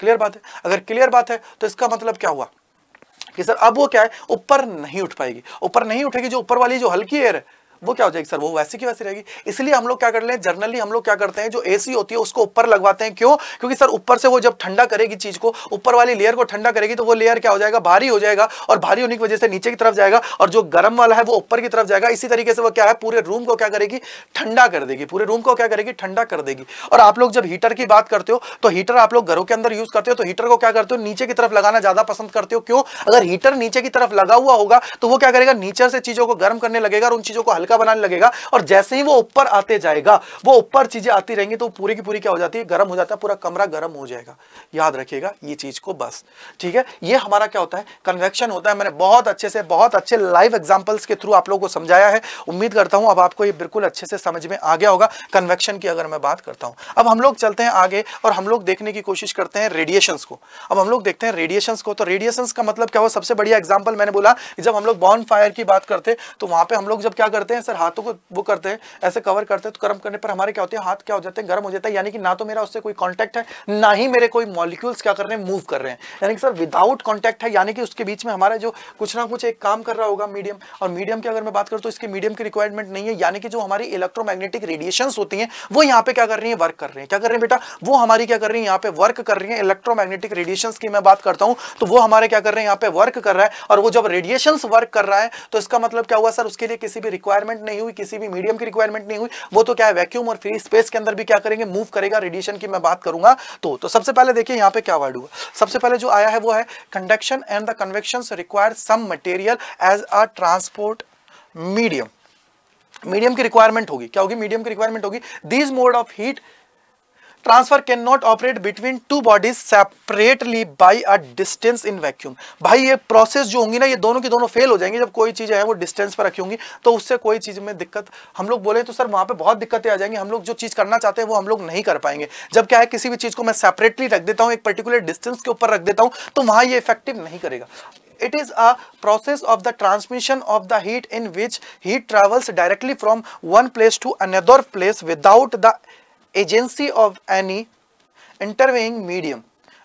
क्लियर बात है अगर क्लियर बात है तो इसका मतलब क्या हुआ कि सर अब वो क्या है ऊपर नहीं उठ पाएगी ऊपर नहीं उठेगी जो ऊपर वाली जो हल्की एयर है वो क्या हो जाएगी सर वो वैसे की वैसे रहेगी इसलिए हम लोग क्या कर ले जनरली हम लोग क्या करते हैं जो एसी होती है उसको ऊपर लगवाते हैं क्यों क्योंकि सर ऊपर से वो जब ठंडा करेगी चीज को ऊपर वाली लेयर को ठंडा करेगी तो वो लेयर क्या हो जाएगा भारी हो जाएगा और भारी होने की वजह से नीचे की तरफ जाएगा और जो गर्म वाला है वो ऊपर की तरफ जाएगा इसी तरीके से वो क्या है पूरे रूम को क्या करेगी ठंडा कर देगी पूरे रूम को क्या करेगी ठंडा कर देगी और आप लोग जब हीटर की बात करते हो तो हीटर आप लोग घरों के अंदर यूज करते हो तो हीटर को क्या करते हो नीचे की तरफ लगाना ज्यादा पसंद करते हो क्यों अगर हीटर नीचे की तरफ लगा हुआ होगा तो वो क्या करेगा नीचे से चीजों को गर्म करने लगेगा और उन चीजों को हल्का हल्का बनाने लगेगा और जैसे ही वो ऊपर आते जाएगा वो ऊपर चीजें आती रहेंगी तो पूरी की पूरी क्या हो जाती है गर्म हो जाता है पूरा कमरा गर्म हो जाएगा याद रखिएगा ये चीज को बस ठीक है ये हमारा क्या होता है कन्वेक्शन होता है मैंने बहुत अच्छे से बहुत अच्छे लाइव एग्जाम्पल्स के थ्रू आप लोगों को समझाया है उम्मीद करता हूं अब आपको ये बिल्कुल अच्छे से समझ में आ गया होगा कन्वेक्शन की अगर मैं बात करता हूं अब हम लोग चलते हैं आगे और हम लोग देखने की कोशिश करते हैं रेडिएशन को अब हम लोग देखते हैं रेडिएशन को तो रेडिएशन का मतलब क्या हो सबसे बढ़िया एग्जाम्पल मैंने बोला जब हम लोग बॉन फायर की बात करते तो वहां पर हम लोग जब क्या करते हैं हैं सर हाथों को वो करते हैं ऐसे कवर करते हैं तो गर्म करने पर हमारे क्या होते हैं हाथ क्या हो जाते हैं गर्म हो जाता है यानी कि ना तो मेरा उससे कोई कॉन्टैक्ट है ना ही मेरे कोई मॉलिक्यूल्स क्या कर रहे हैं मूव कर रहे हैं यानी कि सर विदाउट कॉन्टैक्ट है यानी कि उसके बीच में हमारा जो कुछ ना कुछ एक काम कर रहा होगा मीडियम और मीडियम की अगर मैं बात करूँ तो इसके मीडियम की रिक्वायरमेंट नहीं है यानी कि जो हमारी इलेक्ट्रोमैग्नेटिक रेडिएशन होती है वो यहाँ पे क्या कर रही है वर्क कर रहे हैं क्या कर रहे हैं बेटा वो हमारी क्या कर रही है यहाँ पे वर्क कर रही है इलेक्ट्रोमैग्नेटिक रेडिएशन की मैं बात करता हूँ तो वो हमारे क्या कर रहे हैं यहाँ पे वर्क कर रहा है और वो जब रेडिएशन वर्क कर रहा है तो इसका मतलब क्या हुआ सर उसके लिए किसी भी रिक्वायरमेंट रिक्वायरमेंट नहीं हुई किसी भी मीडियम की रिक्वायरमेंट नहीं हुई वो तो क्या है वैक्यूम और फ्री स्पेस के अंदर भी क्या करेंगे मूव करेगा रेडिएशन की मैं बात करूंगा तो तो सबसे पहले देखिए यहाँ पे क्या वर्ड हुआ सबसे पहले जो आया है वो है conduction and the convection require some material as a transport medium medium की रिक्वायरमेंट होगी क्या होगी मीडियम की रिक्वायरमेंट होगी these mode of heat transfer can not operate between two bodies separately by a distance in vacuum भाई ये process जो होंगी ना ये दोनों की दोनों फेल हो जाएंगे जब कोई चीज़ है वो डिस्टेंस पर रखी होंगी तो उससे कोई चीज़ में दिक्कत हम लोग बोले तो सर वहाँ पे बहुत दिक्कतें आ जाएंगी हम लोग जो चीज़ करना चाहते हैं वो हम लोग नहीं कर पाएंगे जब क्या है किसी भी चीज़ को मैं सेपरेटली रख देता हूँ एक पर्टिकुलर डिस्टेंस के ऊपर रख देता हूँ तो वहाँ ये इफेक्टिव नहीं करेगा it is a process of the transmission of the heat in which heat travels directly from one place to another place without the agency of any intervening medium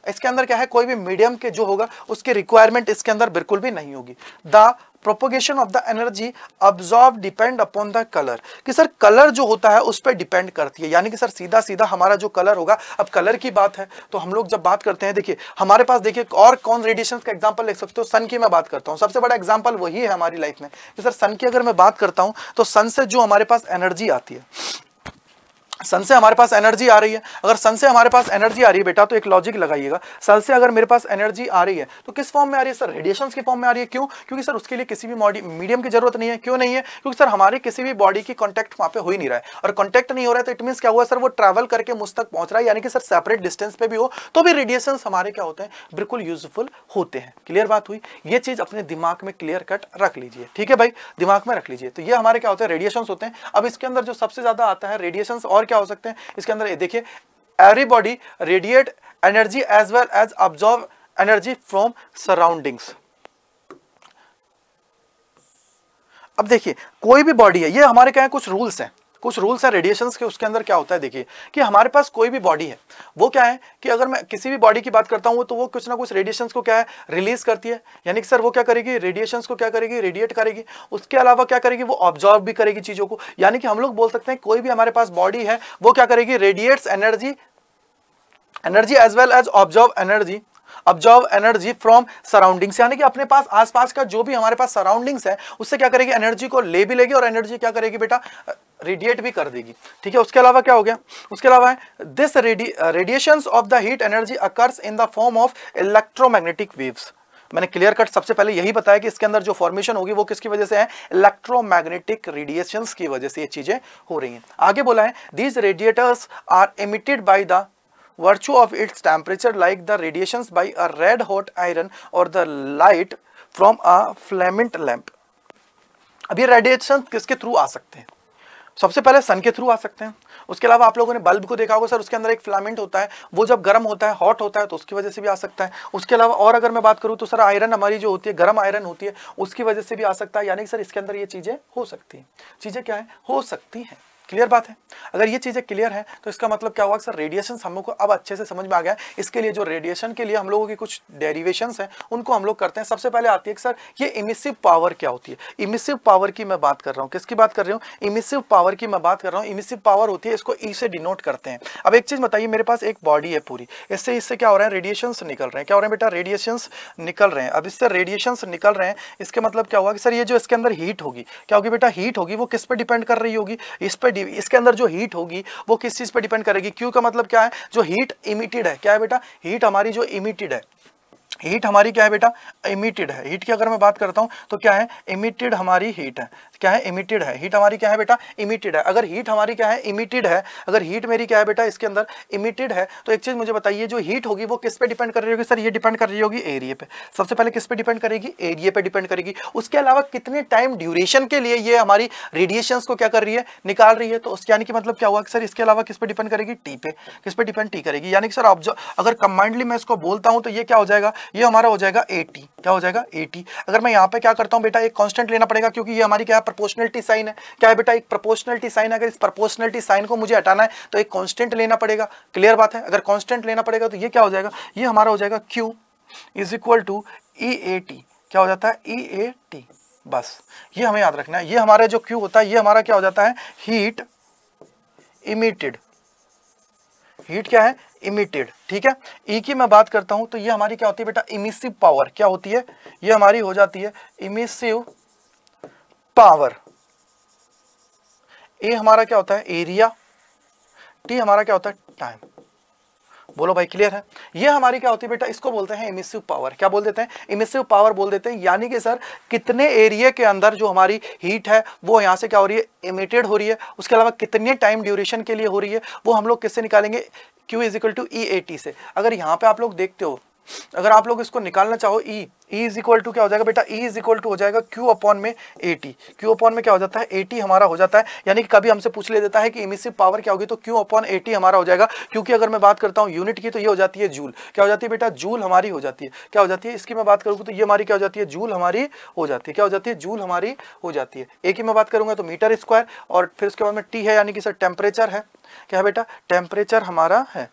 इसके अंदर क्या है कोई भी मीडियम के जो होगा उसकी रिक्वायरमेंट इसके अंदर बिल्कुल भी नहीं होगी the propagation of the energy absorb depend upon the colour कि सर कलर जो होता है उस पर डिपेंड करती है यानी कि सर सीधा सीधा हमारा जो कलर होगा अब कलर की बात है तो हम लोग जब बात करते हैं देखिए हमारे पास देखिए और कौन रेडिएशन का एग्जाम्पल ले सकते हो सन की मैं बात करता हूँ सबसे बड़ा एग्जाम्पल वही है हमारी लाइफ में कि सर सन की अगर मैं बात करता हूँ तो सन से जो हमारे पास एनर्जी आती है सन से हमारे पास एनर्जी आ रही है अगर सन से हमारे पास एनर्जी आ रही है बेटा तो एक लॉजिक लगाइएगा सन से अगर मेरे पास एनर्जी आ रही है तो किस फॉर्म में आ रही है सर रेडिएशन के फॉर्म में आ रही है क्यों क्योंकि सर उसके लिए किसी भी मीडियम की जरूरत नहीं है क्यों नहीं है क्योंकि सर हमारे किसी भी बॉडी की कॉन्टैक्ट वहाँ पे हो ही नहीं रहा है और कॉन्टैक्ट नहीं हो रहा है तो इट मीनस क्या हुआ सर वो ट्रैवल करके मुझ तक पहुंच रहा है यानी कि सर सेपरेट डिस्टेंस पे भी हो तो भी रेडिएशन हमारे क्या होते हैं बिल्कुल यूजफुल होते हैं क्लियर बात हुई ये चीज अपने दिमाग में क्लियर कट रख लीजिए ठीक है भाई दिमाग में रख लीजिए तो ये हमारे क्या होते हैं रेडिएशन होते हैं अब इसके अंदर जो सबसे ज्यादा आता है रेडिएशन और क्या क्या हो सकते हैं इसके अंदर देखिए everybody radiate energy as well as absorb energy from surroundings अब देखिए कोई भी बॉडी है ये हमारे क्या है कुछ रूल्स हैं कुछ रूल्स है रेडिएशन के उसके अंदर क्या होता है देखिए कि हमारे पास कोई भी बॉडी है वो क्या है कि अगर मैं किसी भी बॉडी की बात करता हूँ तो वो कुछ ना कुछ रेडिएशन को क्या है रिलीज करती है यानी कि सर वो क्या करेगी रेडिएशन को क्या करेगी रेडिएट करेगी उसके अलावा क्या करेगी वो ऑब्जॉर्व भी करेगी चीज़ों को यानी कि हम लोग बोल सकते हैं कोई भी हमारे पास बॉडी है वो क्या करेगी radiates energy energy as well as absorb energy absorb energy from surroundings यानी कि अपने पास आसपास का जो भी हमारे पास सराउंडिंग्स है उससे क्या करेगी एनर्जी को ले भी लेगी और एनर्जी क्या करेगी बेटा रेडिएट भी कर देगी ठीक है उसके अलावा क्या हो गया उसके अलावा है this radiation of the heat energy occurs in the form of electromagnetic waves मैंने क्लियर कट सबसे पहले यही बताया कि इसके अंदर जो फॉर्मेशन होगी वो किसकी वजह से है इलेक्ट्रोमैग्नेटिक रेडिएशंस की वजह से ये चीजें हो रही हैं आगे बोला है these radiators are emitted by the virtue of its temperature like the radiations by a red hot iron or the light from a filament lamp ab ye radiation kiske through aa sakte hain सबसे पहले सन के through आ सकते हैं उसके अलावा आप लोगों ने बल्ब को देखा होगा सर उसके अंदर एक फ्लामेंट होता है वो जब गर्म होता है हॉट होता है तो उसकी वजह से भी आ सकता है उसके अलावा और अगर मैं बात करूं तो सर आयरन हमारी जो होती है गर्म आयरन होती है उसकी वजह से भी आ सकता है यानी कि सर इसके अंदर ये चीज़ें हो सकती हैं चीज़ें क्या है हो सकती हैं क्लियर बात है अगर ये चीज़ें क्लियर है तो इसका मतलब क्या हुआ सर रेडिएशन हम लोग को अब अच्छे से समझ में आ गया है इसके लिए जो रेडिएशन के लिए हम लोगों की कुछ डेरिवेशन हैं उनको हम लोग करते हैं सबसे पहले आती है सर ये इमिसिव पावर क्या होती है इमिसिव पावर की मैं बात कर रहा हूँ किसकी बात कर रही हूँ इमिसिव पावर की मैं बात कर रहा हूँ इमिसिव पावर होती है इसको ई e से डिनोट करते हैं अब एक चीज़ बताइए मेरे पास एक बॉडी है पूरी इससे इससे क्या हो रहा है रेडिएशन निकल रहे हैं क्या हो रहे हैं बेटा रेडिएशन निकल रहे हैं अब इससे रेडिएशन निकल रहे हैं इसके मतलब क्या हुआ कि सर ये जो इसके अंदर हीट होगी क्या होगी बेटा हीट होगी वो किस पर डिपेंड कर रही होगी इस पर पे इसके अंदर जो हीट होगी वो किस चीज़ पर डिपेंड करेगी क्यू का मतलब क्या है जो हीट इमिटेड है क्या है बेटा हीट हमारी जो इमिटेड है हीट हमारी क्या है बेटा इमिटेड है हीट की अगर मैं बात करता हूं तो क्या है इमिटेड हमारी हीट है क्या है इमिटेड है हीट हमारी क्या है बेटा इमिटेड है अगर हीट हमारी क्या है इमिटेड है अगर हीट मेरी क्या है बेटा इसके अंदर इमिटेड है तो एक चीज़ मुझे बताइए जो हीट होगी वो किस पे डिपेंड कर रही होगी सर ये डिपेंड कर रही होगी एरिया पे सबसे पहले किस पे डिपेंड करेगी एरिया पे डिपेंड करेगी उसके अलावा कितने टाइम ड्यूरेशन के लिए ये हमारी रेडिएशन को क्या कर रही है निकाल रही है तो उसके यानी कि मतलब क्या हुआ सर इसके अलावा किस पे डिपेंड करेगी टी पे किस पे डिपेंड टी करेगी यानी कि सर आप अगर कंबाइंडली मैं इसको बोलता हूँ तो ये क्या हो जाएगा ये हमारा हो जाएगा ए क्या हो जाएगा ए अगर मैं यहाँ पे क्या करता हूँ बेटा एक कॉन्स्टेंट लेना पड़ेगा क्योंकि ये हमारी क्या प्रपोर्शनलिटी साइन है क्या है बेटा एक प्रपोर्शनलिटी साइन अगर इस प्रपोर्शनलिटी साइन को मुझे हटाना है तो एक कॉन्स्टेंट लेना पड़ेगा क्लियर बात है अगर कॉन्स्टेंट लेना पड़ेगा तो ये क्या हो जाएगा ये हमारा हो जाएगा Q is equal to E A T क्या हो जाता है ई ए टी बस ये हमें याद रखना है ये हमारा जो क्यू होता है ये हमारा क्या हो जाता है हीट इमिटेड हीट क्या है इमिटेड ठीक है ई e की मैं बात करता हूं तो ये हमारी क्या होती है बेटा इमिसिव पावर क्या होती है ये हमारी हो जाती है इमिसिव पावर ए हमारा क्या होता है एरिया टी हमारा क्या होता है टाइम बोलो भाई क्लियर है ये हमारी क्या होती है बेटा इसको बोलते हैं इमिसिव पावर क्या बोल देते हैं इमिसिव पावर बोल देते हैं यानी कि सर कितने एरिया के अंदर जो हमारी हीट है वो यहाँ से क्या हो रही है इमिटेड हो रही है उसके अलावा कितने टाइम ड्यूरेशन के लिए हो रही है वो हम लोग किससे निकालेंगे Q is equal to E A T से अगर यहाँ पे आप लोग देखते हो अगर आप लोग इसको निकालना चाहो E E is equal to क्या हो जाएगा बेटा ई इज इक्वल टू हो जाएगा क्यू अपॉन में ए टी क्यू अपॉन में क्या हो जाता है ए टी हमारा हो जाता है यानी कि कभी हमसे पूछ ले देता है कि इमिसिव पावर क्या होगी तो क्यू अपॉन ए टी हमारा हो जाएगा क्योंकि अगर मैं बात करता हूँ यूनिट की तो ये हो जाती है जूल क्या हो जाती है बेटा जूल हमारी हो जाती है क्या हो जाती है इसकी मैं बात करूँगी तो ये हमारी क्या हो जाती है जूल हमारी हो जाती है क्या हो जाती है जूल हमारी हो जाती है ए की मैं बात करूँगा तो मीटर स्क्वायर और फिर उसके बाद में टी है यानी कि सर टेम्परेचर है क्या बेटा टेम्परेचर हमारा है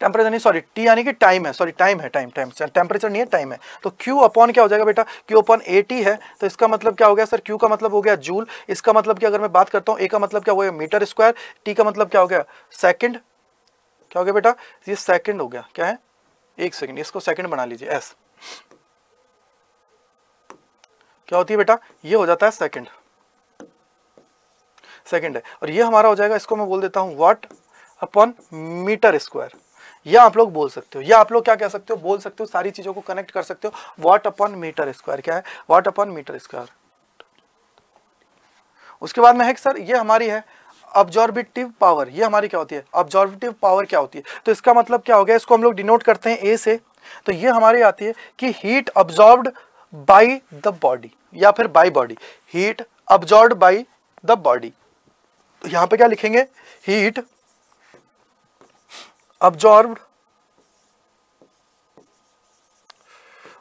टेम्परेचर नहीं सॉरी टी यानी कि टाइम है सॉरी टाइम है टाइम टाइम टेम्परेचर नहीं है टाइम है तो क्यू अपॉन क्या हो जाएगा बेटा क्यू अपॉन ए टी है तो इसका मतलब क्या हो गया सर क्यू का मतलब हो गया जूल इसका मतलब कि अगर मैं बात करता हूँ ए का मतलब क्या हो गया मीटर स्क्वायर टी का मतलब क्या हो गया सेकेंड क्या हो गया बेटा ये सेकेंड हो गया क्या है एक सेकेंड इसको सेकेंड बना लीजिए एस क्या होती है बेटा ये हो जाता है सेकेंड सेकेंड है और ये हमारा हो जाएगा इसको मैं बोल देता हूँ वॉट अपॉन मीटर स्क्वायर या आप लोग बोल सकते हो या आप लोग क्या कह सकते हो बोल सकते हो सारी चीज़ों को कनेक्ट कर सकते हो वॉट अपॉन मीटर स्क्वायर क्या है वॉट अपॉन मीटर स्क्वायर उसके बाद में है कि सर ये हमारी है ऑब्जॉर्बिटिव पावर ये हमारी क्या होती है ऑब्जॉर्बिटिव पावर क्या होती है तो इसका मतलब क्या हो गया इसको हम लोग डिनोट करते हैं ए से तो ये हमारी आती है कि heat absorb by the body या फिर by body heat absorb by the body तो यहां पे क्या लिखेंगे heat absorbed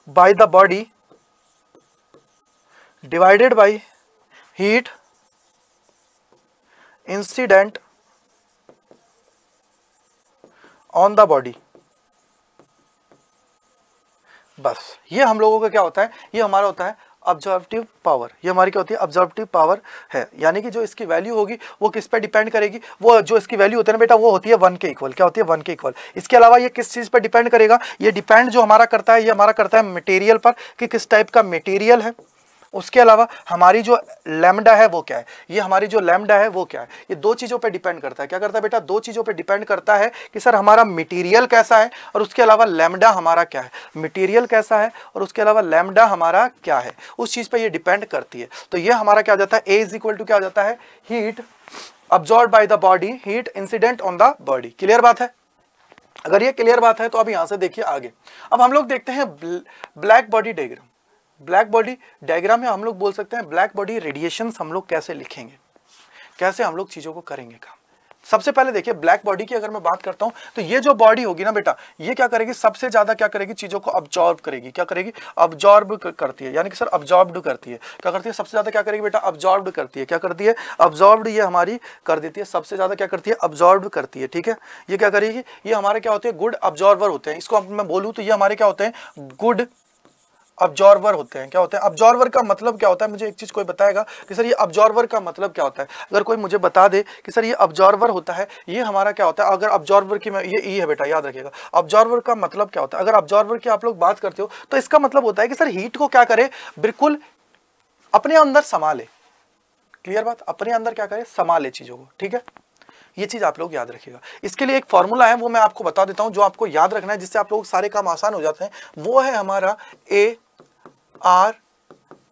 by the body divided by heat incident on the body बस ये हम लोगों का क्या होता है ये हमारा होता है ऑब्जॉर्वटिव पावर ये हमारी क्या होती है ऑब्जॉर्वटिव पावर है यानी कि जो इसकी वैल्यू होगी वो किस पे डिपेंड करेगी वो जो इसकी वैल्यू होती है ना बेटा वो होती है वन के इक्वल क्या होती है वन के इक्वल इसके अलावा ये किस चीज़ पर डिपेंड करेगा ये डिपेंड जो हमारा करता है ये हमारा करता है मटेरियल पर कि किस टाइप का मटेरियल है उसके अलावा हमारी जो लेमडा है वो क्या है ये हमारी जो लेमडा है वो क्या है ये दो चीज़ों पे डिपेंड करता है क्या करता है बेटा दो चीज़ों पे डिपेंड करता है कि सर हमारा मटेरियल कैसा है और उसके अलावा लेमडा हमारा क्या है मटेरियल कैसा है और उसके अलावा लेमडा हमारा क्या है उस चीज़ पर यह डिपेंड करती है तो ये हमारा क्या जाता है ए इज इक्वल टू क्या जाता है heat absorb by the body heat incident on the body clear बात है अगर ये क्लियर बात है तो अब यहां से देखिए आगे अब हम लोग देखते हैं black body diagram black body diagram में हम लोग बोल सकते हैं ब्लैक बॉडी रेडिएशन हम लोग कैसे लिखेंगे कैसे हम लोग चीज़ों को करेंगे काम सबसे पहले देखिए ब्लैक बॉडी की अगर मैं बात करता हूं तो ये जो बॉडी होगी ना बेटा ये क्या करेगी सबसे ज्यादा क्या करेगी चीजों को ऑब्जॉर्व करेगी क्या करेगी ऑब्जॉर्व करती है यानी कि सर ऑब्जॉर्ब्ड करती है क्या करती है सबसे ज्यादा क्या करेगी बेटा ऑब्जॉर्व करती है क्या करती है ऑब्जॉर्व ये हमारी कर देती है सबसे ज्यादा क्या करती है ऑब्जॉर्व करती है ठीक है ये क्या करेगी ये हमारे क्या होते हैं गुड ऑब्जॉर्वर होते हैं इसको मैं बोलूँ तो ये हमारे क्या होते हैं गुड अब्जॉर्वर होते हैं क्या होते हैं अब्जॉर्वर का मतलब क्या होता है मुझे एक चीज़ कोई बताएगा कि सर ये अब्जॉर्वर का मतलब क्या होता है अगर कोई मुझे बता दे कि सर ये अब्जॉर्वर होता है ये हमारा क्या होता है अगर अब्जॉर्वर की ये ई e है बेटा याद रखिएगा अब्जॉर्वर का मतलब क्या होता है अगर अब्जॉर्वर की आप लोग बात करते हो तो इसका मतलब होता है कि सर हीट को क्या करे बिल्कुल अपने अंदर संभाले क्लियर बात अपने अंदर क्या करे संभाले चीज़ों को ठीक है ये चीज़ आप लोग याद रखिएगा इसके लिए एक फॉर्मूला है वो मैं आपको बता देता हूँ जो आपको याद रखना है जिससे आप लोग सारे काम आसान हो जाते हैं वो है हमारा A R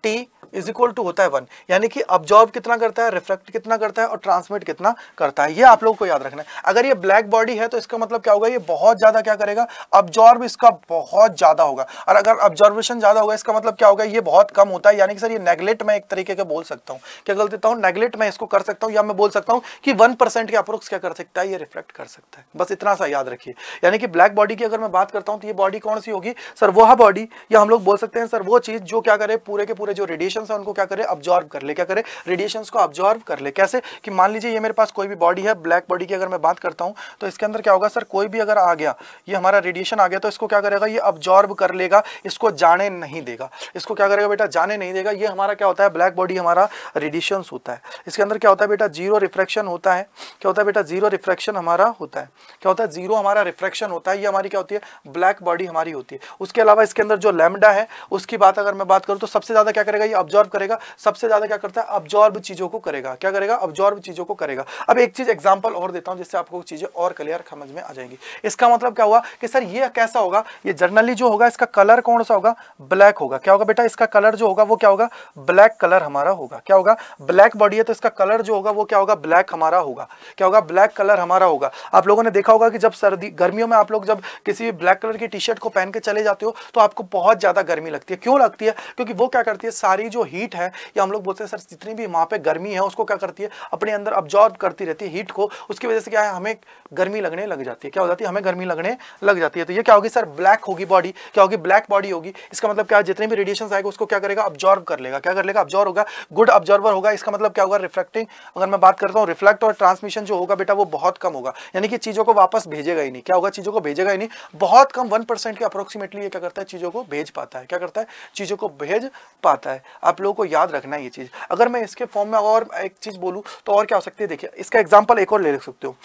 T is equal to होता है वन यानी कि ऑब्जॉर्व कितना करता है रिफ्लेक्ट कितना करता है और ट्रांसमिट कितना करता है ये आप लोग को याद रखना है अगर ये ब्लैक बॉडी है तो इसका मतलब क्या होगा ये बहुत ज़्यादा क्या करेगा ऑब्जॉर्व इसका बहुत ज़्यादा होगा और अगर ऑब्जॉर्वेशन ज़्यादा होगा इसका मतलब क्या होगा ये बहुत कम होता है यानी कि सर ये नेगलेट मैं एक तरीके का बोल सकता हूँ क्या गलत देता हूँ नेगलेट मैं इसको कर सकता हूँ या मैं बोल सकता हूँ कि वन परसेंट के अप्रोक्स क्या कर सकता है ये रिफ्लेक्ट कर सकता है बस इतना सा याद रखिए यानी कि ब्लैक बॉडी की अगर मैं बात करता हूँ तो ये बॉडी कौन सी होगी सर वह बॉडी या हम लोग बोल सकते हैं सर वो चीज़ जो क्या करे पूरे के पूरे जो रेडिएशन रेडिएशन है उनको क्या करे ऑब्जॉर्व कर ले क्या करे रेडिएशन को ऑब्जॉर्व कर ले कैसे कि मान लीजिए ये मेरे पास कोई भी बॉडी है ब्लैक बॉडी की अगर मैं बात करता हूँ तो इसके अंदर क्या होगा सर कोई भी अगर आ गया ये हमारा रेडिएशन आ गया तो इसको क्या करेगा ये ऑब्जॉर्व कर लेगा इसको जाने नहीं देगा इसको क्या करेगा बेटा जाने नहीं देगा ये हमारा क्या होता है ब्लैक बॉडी हमारा रेडिएशन होता है इसके अंदर क्या होता है बेटा जीरो रिफ्रैक्शन होता है क्या होता है बेटा जीरो रिफ्रैक्शन हमारा होता है क्या होता है जीरो हमारा रिफ्रैक्शन होता है ये हमारी क्या होती है ब्लैक बॉडी हमारी होती है उसके अलावा इसके अंदर जो लेमडा है उसकी बात अगर मैं बात करूँ तो सबसे ज़्यादा क्या करेगा ये ऑब्जॉर्व करेगा सबसे ज्यादा क्या करता है ऑब्जॉर्व चीजों को करेगा क्या करेगा ऑब्जॉर्व चीजों को करेगा अब एक चीज एग्जाम्पल और देता हूँ जिससे आपको चीजें और क्लियर समझ में आ जाएंगी इसका मतलब क्या हुआ कि सर ये कैसा होगा ये जर्नली जो होगा इसका कलर कौन सा होगा ब्लैक होगा क्या होगा बेटा इसका कलर जो होगा वो क्या होगा ब्लैक कलर हमारा होगा क्या होगा ब्लैक बॉडी है तो इसका कलर जो होगा वो क्या होगा ब्लैक हमारा होगा क्या होगा ब्लैक कलर हमारा होगा आप लोगों ने देखा होगा कि जब सर्दी गर्मियों में आप लोग जब किसी भी ब्लैक कलर की टी शर्ट को पहन के चले जाते हो तो आपको बहुत ज्यादा गर्मी लगती है क्यों लगती है क्योंकि वो क्या करती है सारी जो हीट है या हम लोग बोलते हैं सर जितनी भी वहाँ पे गर्मी है उसको क्या करती है अपने अंदर ऑब्जॉर्व करती रहती है हीट को उसकी वजह से क्या है हमें गर्मी लगने लग जाती है क्या हो जाती है हमें गर्मी लगने लग जाती है तो ये क्या होगी सर ब्लैक होगी बॉडी क्या होगी ब्लैक बॉडी होगी इसका मतलब क्या जितने भी रेडिएशन आएगा उसको क्या करेगा ऑब्जॉर्व कर लेगा क्या कर लेगा ऑब्जॉर्व होगा गुड ऑब्जॉर्वर होगा इसका मतलब क्या होगा रिफ्लेक्टिंग अगर मैं बात करता हूँ रिफ्लेक्ट और ट्रांसमिशन जो होगा बेटा वो बहुत कम होगा यानी कि चीज़ों को वापस भेजेगा ही नहीं क्या होगा चीज़ों को भेजेगा ही नहीं बहुत कम वन के अप्रोक्सीमेटली ये क्या करता है चीज़ों को भेज पाता है क्या करता है चीज़ों को भेज पाता है आप लोगों को याद रखना है ये चीज़ अगर मैं इसके फॉर्म में और एक चीज़ बोलूँ तो और क्या हो सकती है देखिए इसका एग्जाम्पल एक और ले सकते हो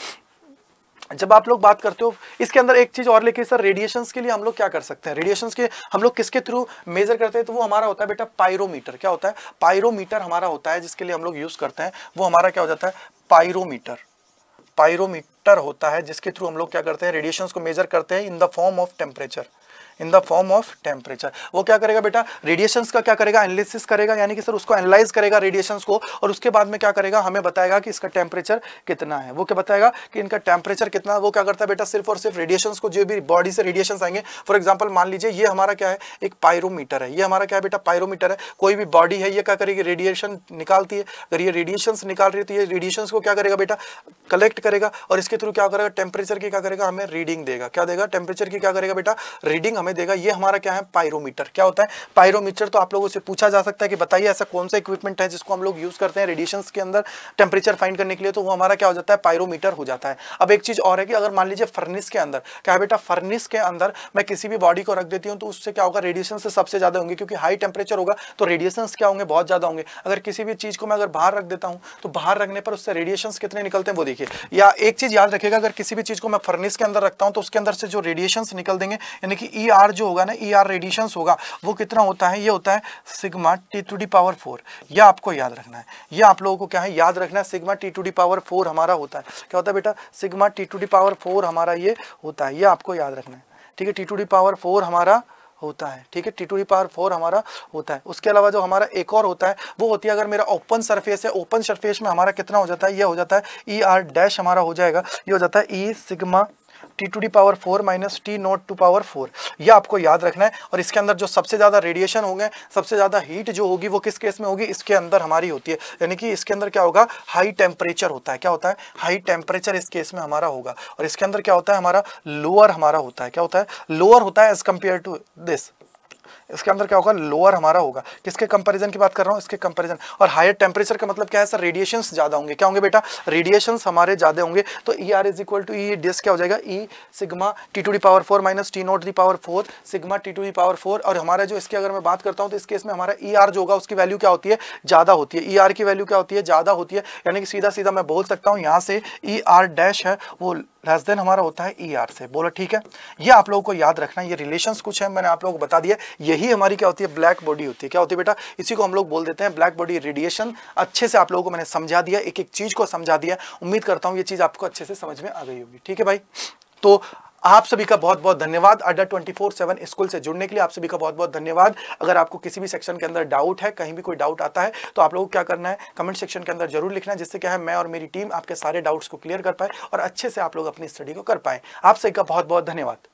जब आप लोग बात करते हो इसके अंदर एक चीज़ और लेके सर रेडिएशंस के लिए हम लोग क्या कर सकते हैं रेडिएशंस के हम लोग किसके थ्रू मेजर करते हैं तो वो हमारा होता है बेटा पायरोमीटर क्या होता है पायरोमीटर हमारा होता है जिसके लिए हम लोग यूज़ करते हैं वो हमारा क्या हो जाता है पायरोमीटर पायरोमीटर होता है जिसके थ्रू हम लोग क्या करते हैं रेडिएशंस को मेजर करते हैं in the form of temperature in the form of temperature वो क्या करेगा बेटा रेडिएशन का क्या करेगा एनालिसिस करेगा यानी कि सर उसको एनालाइज करेगा रेडिएशन को और उसके बाद में क्या करेगा हमें बताएगा कि इसका टेम्परेचर कितना है वो क्या बताएगा कि इनका टेम्परेचर कितना वो क्या करता है बेटा सिर्फ और सिर्फ रेडिएशन को जो भी बॉडी से रेडिएशन आएंगे फॉर एग्जाम्पल मान लीजिए ये हमारा क्या है एक पायरोमीटर है ये हमारा क्या है बेटा पायरोमीटर है कोई भी बॉडी है ये क्या करेगी रेडिएशन निकालती है अगर ये रेडिएशन निकाल रही है तो ये रेडिएशन को क्या करेगा बेटा कलेक्ट करेगा और इसके थ्रू क्या करेगा टेम्परेचर की क्या करेगा हमें रीडिंग देगा क्या देगा टेम्परेचर की क्या करेगा बेटा रीडिंग हमें हमें देगा ये हमारा क्या है पायरोमीटर क्या होता है पायरोमीटर तो आप लोगों से पूछा जा सकता है कि बताइए ऐसा कौन सा इक्विपमेंट है जिसको हम लोग यूज़ करते हैं रेडिएशन के अंदर टेम्परेचर फाइंड करने के लिए तो वो हमारा क्या हो जाता है पायरोमीटर हो जाता है अब एक चीज़ और है कि अगर मान लीजिए फर्निस के अंदर क्या बेटा फर्निस के अंदर मैं किसी भी बॉडी को रख देती हूँ तो उससे क्या होगा रेडिएशन से सबसे ज़्यादा होंगे क्योंकि हाई टेम्परेचर होगा तो रेडिएशन क्या होंगे बहुत ज़्यादा होंगे अगर किसी भी चीज़ को मैं अगर बाहर रख देता हूँ तो बाहर रखने पर उससे रेडिएशन कितने निकलते हैं वो देखिए या एक चीज़ याद रखेगा अगर किसी भी चीज़ को मैं फर्निस के अंदर रखता हूँ तो उसके अंदर से जो रेडिएशन निकल देंगे यानी कि ई e आर e जो होगा ना ई आर रेडिएशंस होगा वो कितना होता है ये होता है sigma T to the power four यह आपको याद रखना है यह आप लोगों को क्या है याद रखना है sigma T to the power four हमारा होता है क्या होता है बेटा sigma T to the power four हमारा ये होता है यह आपको याद रखना है ठीक है T to the power four हमारा होता है ठीक है T to the power four हमारा होता है उसके अलावा जो हमारा एक और होता है वो होती है अगर मेरा ओपन सरफेस है ओपन सरफेस में हमारा कितना हो जाता है ये हो जाता है ई आर डैश हमारा हो जाएगा ये हो जाता है E e sigma T to the power four minus T naught to power four यह आपको याद रखना है और इसके अंदर जो सबसे ज़्यादा रेडिएशन होंगे सबसे ज़्यादा हीट जो होगी वो किस केस में होगी इसके अंदर हमारी होती है यानी कि इसके अंदर क्या होगा हाई टेम्परेचर होता है क्या होता है हाई टेम्परेचर इस केस में हमारा होगा और इसके अंदर क्या होता है हमारा लोअर हमारा होता है क्या होता है लोअर होता है एज कम्पेयर टू दिस इसके अंदर क्या होगा लोअर हमारा होगा किसके कंपेरिजन की बात कर रहा हूँ इसके कंपेरिजन और हायर टेम्परेचर का मतलब क्या है सर रेडिएशन ज़्यादा होंगे क्या होंगे बेटा रेडिएशन हमारे ज़्यादा होंगे तो E R is equal to E this क्या हो जाएगा E sigma T to the power four minus T naught the power four sigma T to the power four और हमारा जो इसकी अगर मैं बात करता हूँ तो इस केस में हमारा ई e आर जो होगा उसकी वैल्यू क्या होती है ज़्यादा होती है ई e आर की वैल्यू क्या होती है ज़्यादा होती है यानी कि सीधा सीधा मैं बोल सकता हूँ यहाँ से ई आर डैश है वो लेस देन हमारा होता है ई e आर से बोलो ठीक है ये आप लोगों को याद रखना ये रिलेशन कुछ है मैंने आप लोगों को बता दिया यही यही हमारी क्या होती है ब्लैक बॉडी होती है क्या होती है बेटा इसी को हम लोग बोल देते हैं ब्लैक बॉडी रेडिएशन अच्छे से आप लोगों को मैंने समझा दिया एक एक चीज़ को समझा दिया उम्मीद करता हूँ ये चीज़ आपको अच्छे से समझ में आ गई होगी ठीक है भाई तो आप सभी का बहुत बहुत धन्यवाद अड्डा ट्वेंटी फोर सेवन स्कूल से जुड़ने के लिए आप सभी का बहुत बहुत धन्यवाद अगर आपको किसी भी सेक्शन के अंदर डाउट है कहीं भी कोई डाउट आता है तो आप लोगों को क्या करना है कमेंट सेक्शन के अंदर जरूर लिखना है जिससे क्या है मैं और मेरी टीम आपके सारे डाउट्स को क्लियर कर पाए और अच्छे से आप लोग अपनी स्टडी को कर पाए आप सभी का बहुत बहुत धन्यवाद